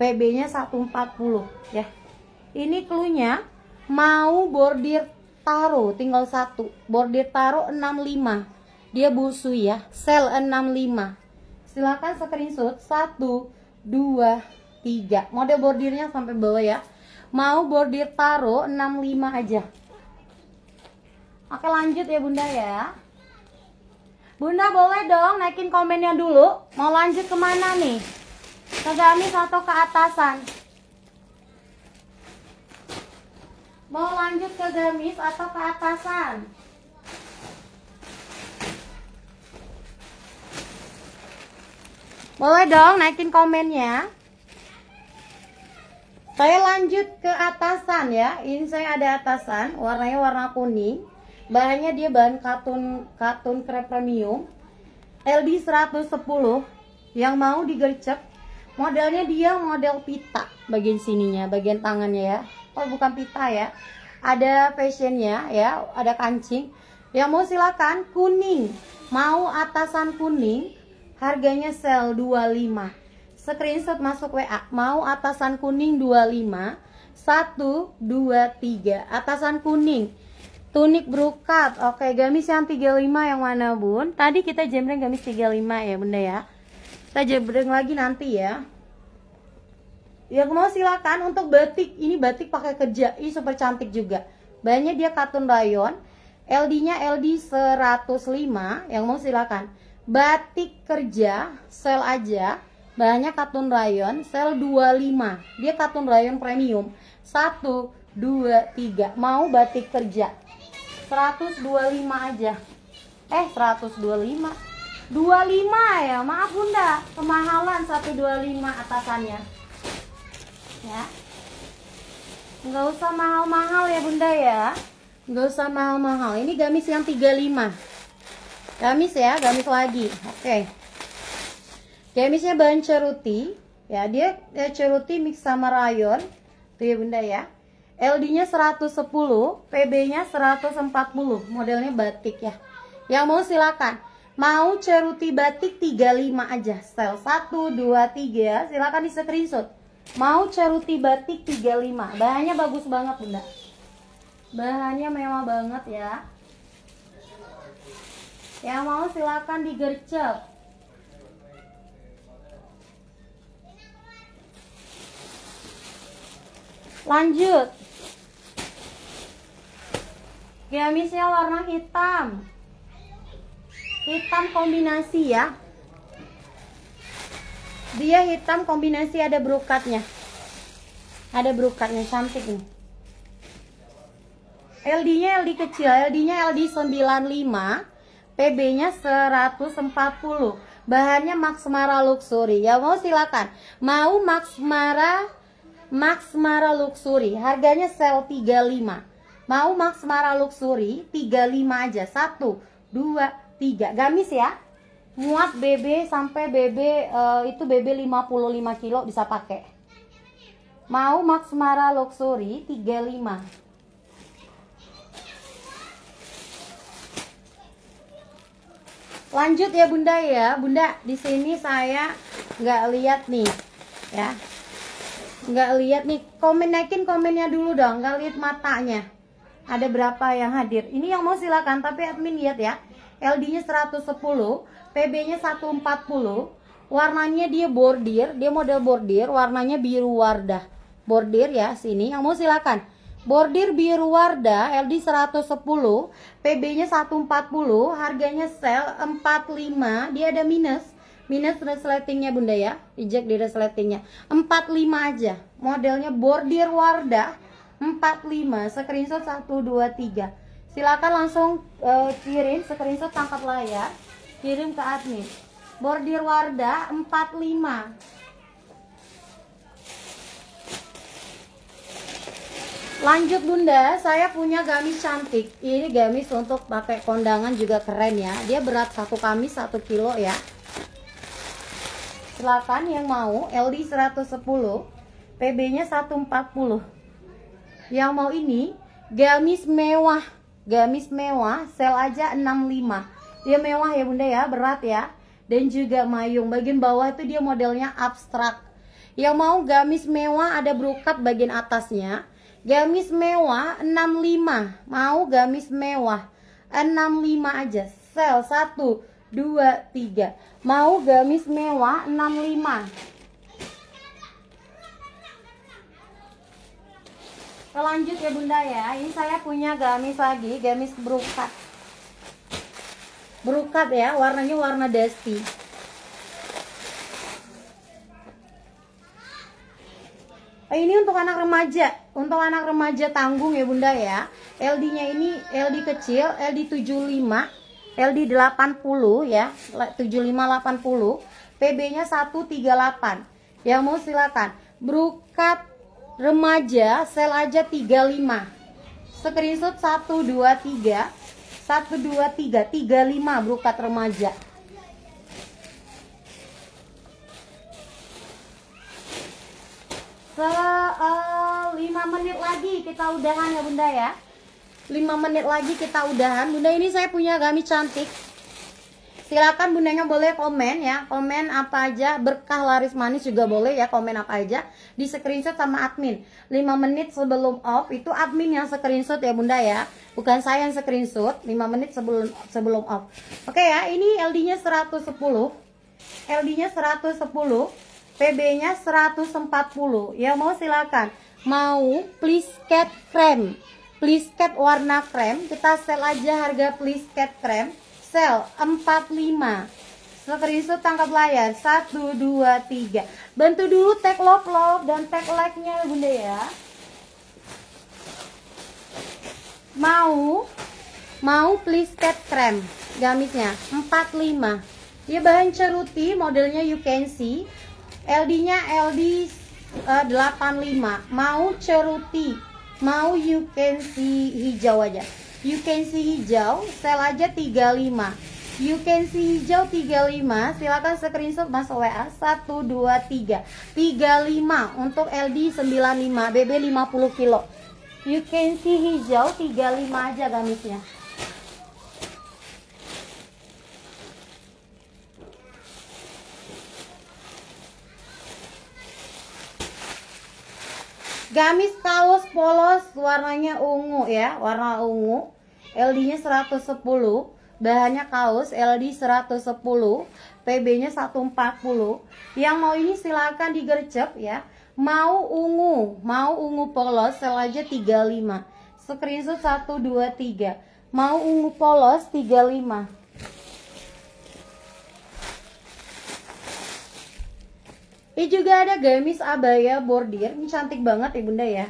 PB nya 140 ya ini klunya mau bordir taro tinggal satu. Bordir taro 65. Dia busu ya. Sel 65. Silahkan screenshot 1 2 3. Model bordirnya sampai bawah ya. Mau bordir taro 65 aja. Oke, lanjut ya Bunda ya. Bunda boleh dong naikin komennya dulu. Mau lanjut kemana nih? Ke gamis atau ke atasan? Mau lanjut ke gamis atau ke atasan? Boleh dong naikin komennya. Saya lanjut ke atasan ya. Ini saya ada atasan, warnanya warna kuning. Bahannya dia bahan katun katun krep premium. LB 110 yang mau digercep. Modelnya dia model pita bagian sininya, bagian tangannya ya oh bukan pita ya ada fashionnya ya ada kancing yang mau silakan kuning mau atasan kuning harganya sel 25 screenshot masuk WA mau atasan kuning 25 1, 2, 3 atasan kuning tunik brokat oke gamis yang 35 yang mana bun tadi kita jembreng gamis 35 ya bunda ya kita jembreng lagi nanti ya yang mau silakan untuk batik ini batik pakai kerja ini super cantik juga banyak dia katun rayon LD nya LD 105 yang mau silakan batik kerja sel aja banyak katun rayon sel 25 dia katun rayon premium 1 2 3 mau batik kerja 125 aja eh 125 25 ya maaf bunda kemahalan 125 atasannya ya nggak usah mahal-mahal ya bunda ya nggak usah mahal-mahal ini gamis yang 35 gamis ya gamis lagi oke okay. gamisnya bahan ceruti ya dia ya, ceruti mix sama rayon tuh ya bunda ya LD nya 110 PB nya 140 modelnya batik ya yang mau silakan mau ceruti batik 35 aja style 1, 2, 3 silakan di screenshot Mau ceruti batik 35. Bahannya bagus banget, Bunda. Bahannya mewah banget ya. Yang mau silakan digercep. Lanjut. Gamisnya warna hitam. Hitam kombinasi ya. Dia hitam kombinasi ada brokatnya. Ada brokatnya cantik nih. LD-nya LD kecil, LD-nya LD 95, PB-nya 140. Bahannya Max Mara Luxury. Ya mau silakan. Mau Max Mara Luxury. Harganya sel 35. Mau Max Mara Luxury 35 aja. 1 2 3 gamis ya muat BB sampai BB uh, eh, itu BB 55 kilo bisa pakai mau Max Mara Luxury 35 lanjut ya bunda ya bunda di sini saya nggak lihat nih ya nggak lihat nih komen naikin komennya dulu dong nggak lihat matanya ada berapa yang hadir ini yang mau silakan tapi admin lihat ya LD nya 110 PB-nya 140. Warnanya dia bordir, dia model bordir, warnanya biru wardah. Bordir ya, sini. Yang mau silakan. Bordir biru Wardah LD 110 PB-nya 140 Harganya sel 45 Dia ada minus Minus resletingnya bunda ya Eject di resletingnya 45 aja Modelnya bordir Wardah 45 Screenshot 123 Silakan langsung uh, kirim Screenshot tangkap layar kirim ke admin bordir Wardah 45 lanjut bunda saya punya gamis cantik ini gamis untuk pakai kondangan juga keren ya dia berat satu kamis satu kilo ya silakan yang mau LD 110 PB nya 140 yang mau ini gamis mewah gamis mewah sel aja 65 dia mewah ya bunda ya, berat ya. Dan juga mayung. Bagian bawah itu dia modelnya abstrak. Yang mau gamis mewah ada brokat bagian atasnya. Gamis mewah 65. Mau gamis mewah 65 aja. Sel 1 2 3. Mau gamis mewah 65. lanjut ya bunda ya Ini saya punya gamis lagi Gamis brokat berukat ya warnanya warna dusty eh, ini untuk anak remaja untuk anak remaja tanggung ya bunda ya LD nya ini LD kecil LD 75 LD 80 ya 75 80 PB nya 138 yang mau silakan brukat remaja sel aja 35 screenshot 123 1, 2, tiga tiga lima brokat remaja Se uh, eh, 5 menit lagi kita udahan ya bunda ya lima menit lagi kita udahan Bunda ini saya punya gamis cantik Silakan bundanya boleh komen ya, komen apa aja, berkah laris manis juga boleh ya, komen apa aja. Di screenshot sama admin. 5 menit sebelum off itu admin yang screenshot ya bunda ya. Bukan saya yang screenshot, 5 menit sebelum sebelum off. Oke ya, ini LD-nya 110. LD-nya 110. PB-nya 140. ya mau silakan. Mau please cat frame Please cat warna krem. Kita sel aja harga please cat krem sel 45 screenshot tangkap layar 1, 2, 3 bantu dulu tag love love dan tag like nya bunda ya mau mau please cat krem gamisnya 45 dia bahan ceruti modelnya you can see LD nya LD uh, eh, 85 mau ceruti mau you can see hijau aja You can see hijau, sel aja 35. You can see hijau 35. Silakan screenshot masuk WA 123. 35 untuk LD 95, BB 50 kilo. You can see hijau 35 aja gamisnya. gamis kaos polos warnanya ungu ya warna ungu LD-nya 110, bahannya kaos LD 110, PB-nya 140. Yang mau ini silakan digercep ya. Mau ungu, mau ungu polos sel aja 35. Screenshot 123. Mau ungu polos 35. Ini juga ada gamis abaya bordir, ini cantik banget ya bunda ya.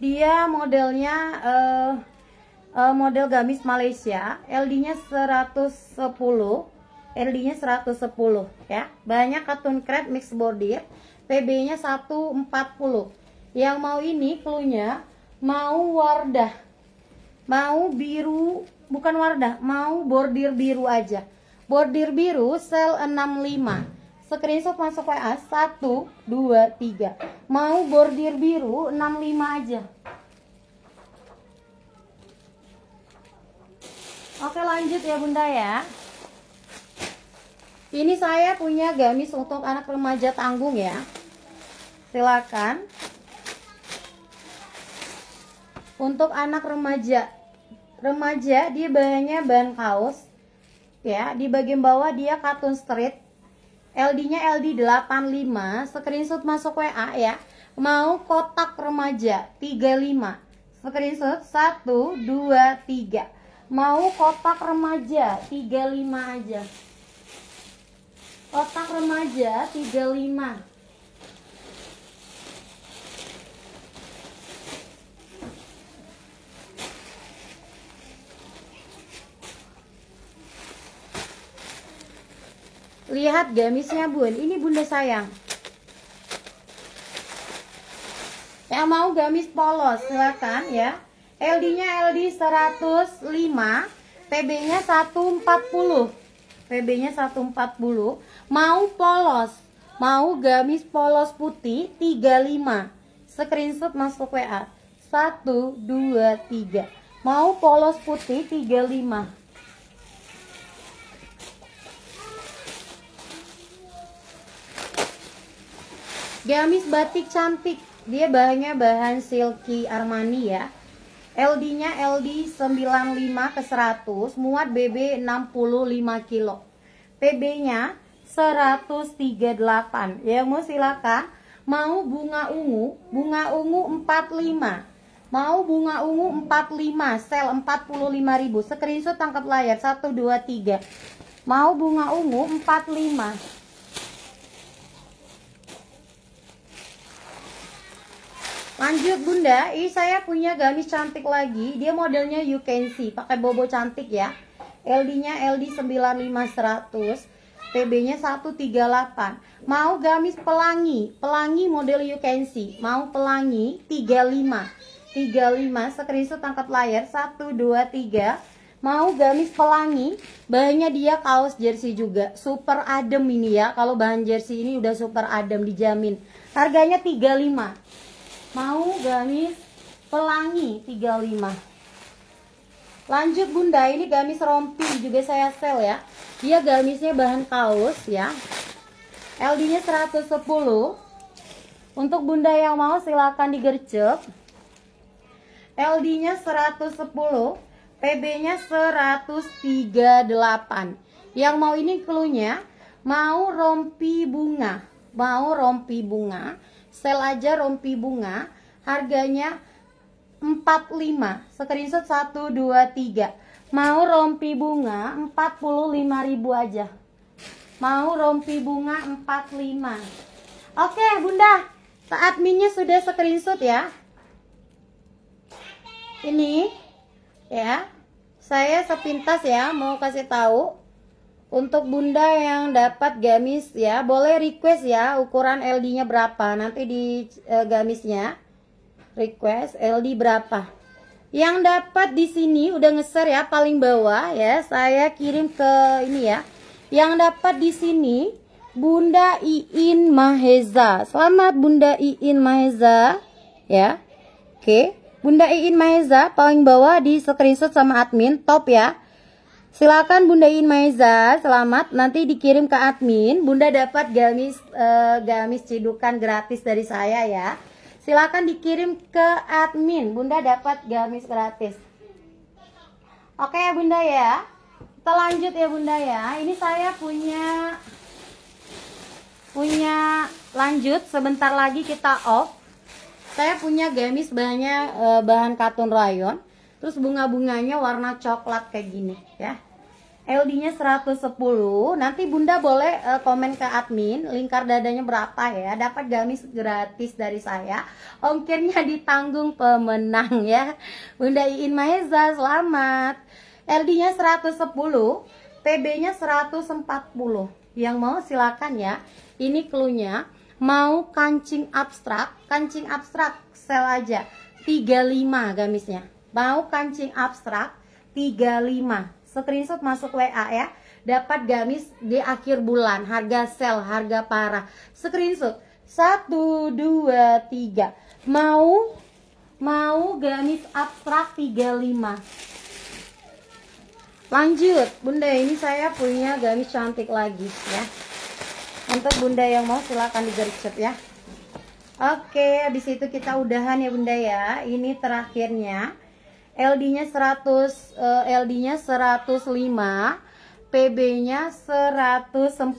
Dia modelnya uh, uh, model gamis Malaysia LD-nya 110 LD-nya 110 ya banyak katun kret mix bordir pb nya 140 yang mau ini klunya mau wardah mau biru bukan wardah mau bordir biru aja bordir biru sel 65 screenshot masuk WA 1, 2, 3 mau bordir biru 65 aja Oke lanjut ya bunda ya Ini saya punya gamis untuk anak remaja tanggung ya Silakan Untuk anak remaja Remaja dia bahannya bahan kaos Ya di bagian bawah dia katun street LD nya LD 85 Screenshot masuk WA ya Mau kotak remaja 35 Screenshot 1, 2, 3 Mau kotak remaja 35 aja. Kotak remaja 35. Lihat gamisnya bun, ini bunda sayang Yang mau gamis polos silakan ya LD-nya LD 105, TB-nya 140. TB-nya 140. Mau polos, mau gamis polos putih 35. Screenshot masuk WA. 1 2 3. Mau polos putih 35. Gamis batik cantik. Dia bahannya bahan silky Armani ya. LD-nya LD 95 ke 100, muat BB 65 kilo. PB-nya 138. Ya, mau silakan. Mau bunga ungu, bunga ungu 45. Mau bunga ungu 45, sel 45.000. Screenshot tangkap layar 123. Mau bunga ungu 45. Lanjut bunda, ini saya punya gamis cantik lagi. Dia modelnya you can see, pakai bobo cantik ya. LD-nya LD 95100, PB-nya 138. Mau gamis pelangi, pelangi model you can see. Mau pelangi 35. 35 screenshot angkat layar 1 2 3. Mau gamis pelangi, bahannya dia kaos jersey juga. Super adem ini ya. Kalau bahan jersey ini udah super adem dijamin. Harganya 35 mau gamis pelangi 35 lanjut bunda ini gamis rompi juga saya sel ya dia gamisnya bahan kaos ya LD nya 110 untuk bunda yang mau silahkan digercep LD nya 110 PB nya 138 yang mau ini kelunya. mau rompi bunga mau rompi bunga sel aja rompi bunga harganya 45 screenshot 1 2 3 mau rompi bunga 45.000 aja mau rompi bunga 45 oke bunda adminnya sudah screenshot ya ini ya saya sepintas ya mau kasih tahu untuk bunda yang dapat gamis ya, boleh request ya ukuran LD-nya berapa nanti di e, gamisnya. Request LD berapa? Yang dapat di sini udah ngeser ya paling bawah ya, saya kirim ke ini ya. Yang dapat di sini Bunda Iin Maheza. Selamat Bunda Iin Maheza ya. Oke, Bunda Iin Maheza paling bawah di screenshot sama admin top ya. Silakan Bunda Inmaiza, selamat nanti dikirim ke admin. Bunda dapat gamis uh, gamis cidukan gratis dari saya ya. Silakan dikirim ke admin. Bunda dapat gamis gratis. Oke ya Bunda ya. Kita lanjut ya Bunda ya. Ini saya punya punya lanjut sebentar lagi kita off. Saya punya gamis banyak uh, bahan katun rayon Terus bunga-bunganya warna coklat kayak gini ya. LD-nya 110. Nanti Bunda boleh eh, komen ke admin lingkar dadanya berapa ya. Dapat gamis gratis dari saya. Ongkirnya ditanggung pemenang ya. Bunda Iin Maheza selamat. LD-nya 110, TB-nya 140. Yang mau silakan ya. Ini clue Mau kancing abstrak, kancing abstrak sel aja. 35 gamisnya. Mau kancing abstrak 35. Screenshot masuk WA ya. Dapat gamis di akhir bulan, harga sel, harga parah. Screenshot 1 2 3. Mau mau gamis abstrak 35. Lanjut, Bunda ini saya punya gamis cantik lagi ya. Untuk Bunda yang mau silahkan digercep ya. Oke, habis itu kita udahan ya Bunda ya. Ini terakhirnya. LD-nya 100 uh, LD-nya 105 PB-nya 140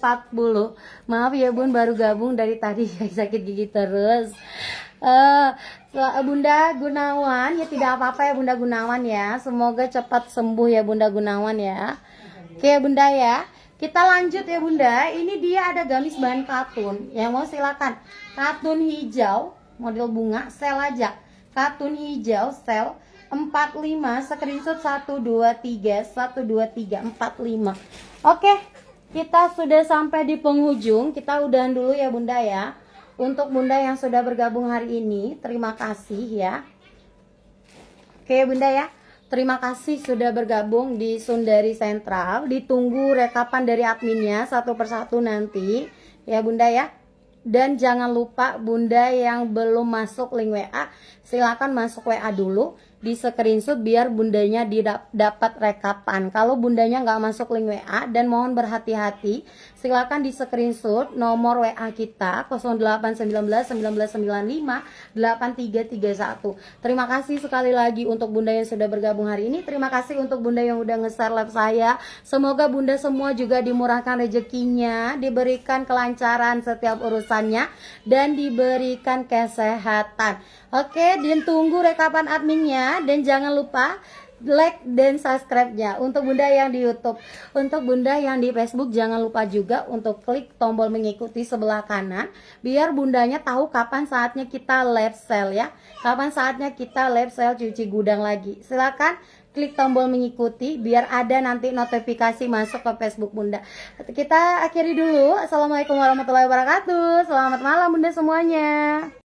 Maaf ya bun baru gabung dari tadi sakit gigi terus uh, Bunda Gunawan ya tidak apa-apa ya Bunda Gunawan ya Semoga cepat sembuh ya Bunda Gunawan ya Oke Bunda ya kita lanjut ya Bunda, ini dia ada gamis bahan katun. Yang mau silakan. Katun hijau, model bunga, sel aja. Katun hijau, sel 45 screenshot 123 123 45 oke kita sudah sampai di penghujung kita udahan dulu ya bunda ya untuk bunda yang sudah bergabung hari ini terima kasih ya oke bunda ya Terima kasih sudah bergabung di Sundari Sentral. Ditunggu rekapan dari adminnya satu persatu nanti. Ya bunda ya. Dan jangan lupa bunda yang belum masuk link WA, silahkan masuk WA dulu di screenshot biar bundanya dapat rekapan. Kalau bundanya nggak masuk link WA dan mohon berhati-hati silakan di screenshot nomor WA kita 0819 terima kasih sekali lagi untuk bunda yang sudah bergabung hari ini terima kasih untuk bunda yang udah nge-share live saya semoga bunda semua juga dimurahkan rezekinya diberikan kelancaran setiap urusannya dan diberikan kesehatan oke dan tunggu rekapan adminnya dan jangan lupa like dan subscribe-nya untuk bunda yang di YouTube untuk bunda yang di Facebook jangan lupa juga untuk klik tombol mengikuti sebelah kanan biar bundanya tahu kapan saatnya kita live sale ya kapan saatnya kita live sale cuci gudang lagi silakan klik tombol mengikuti biar ada nanti notifikasi masuk ke Facebook Bunda. Kita akhiri dulu. Assalamualaikum warahmatullahi wabarakatuh. Selamat malam Bunda semuanya.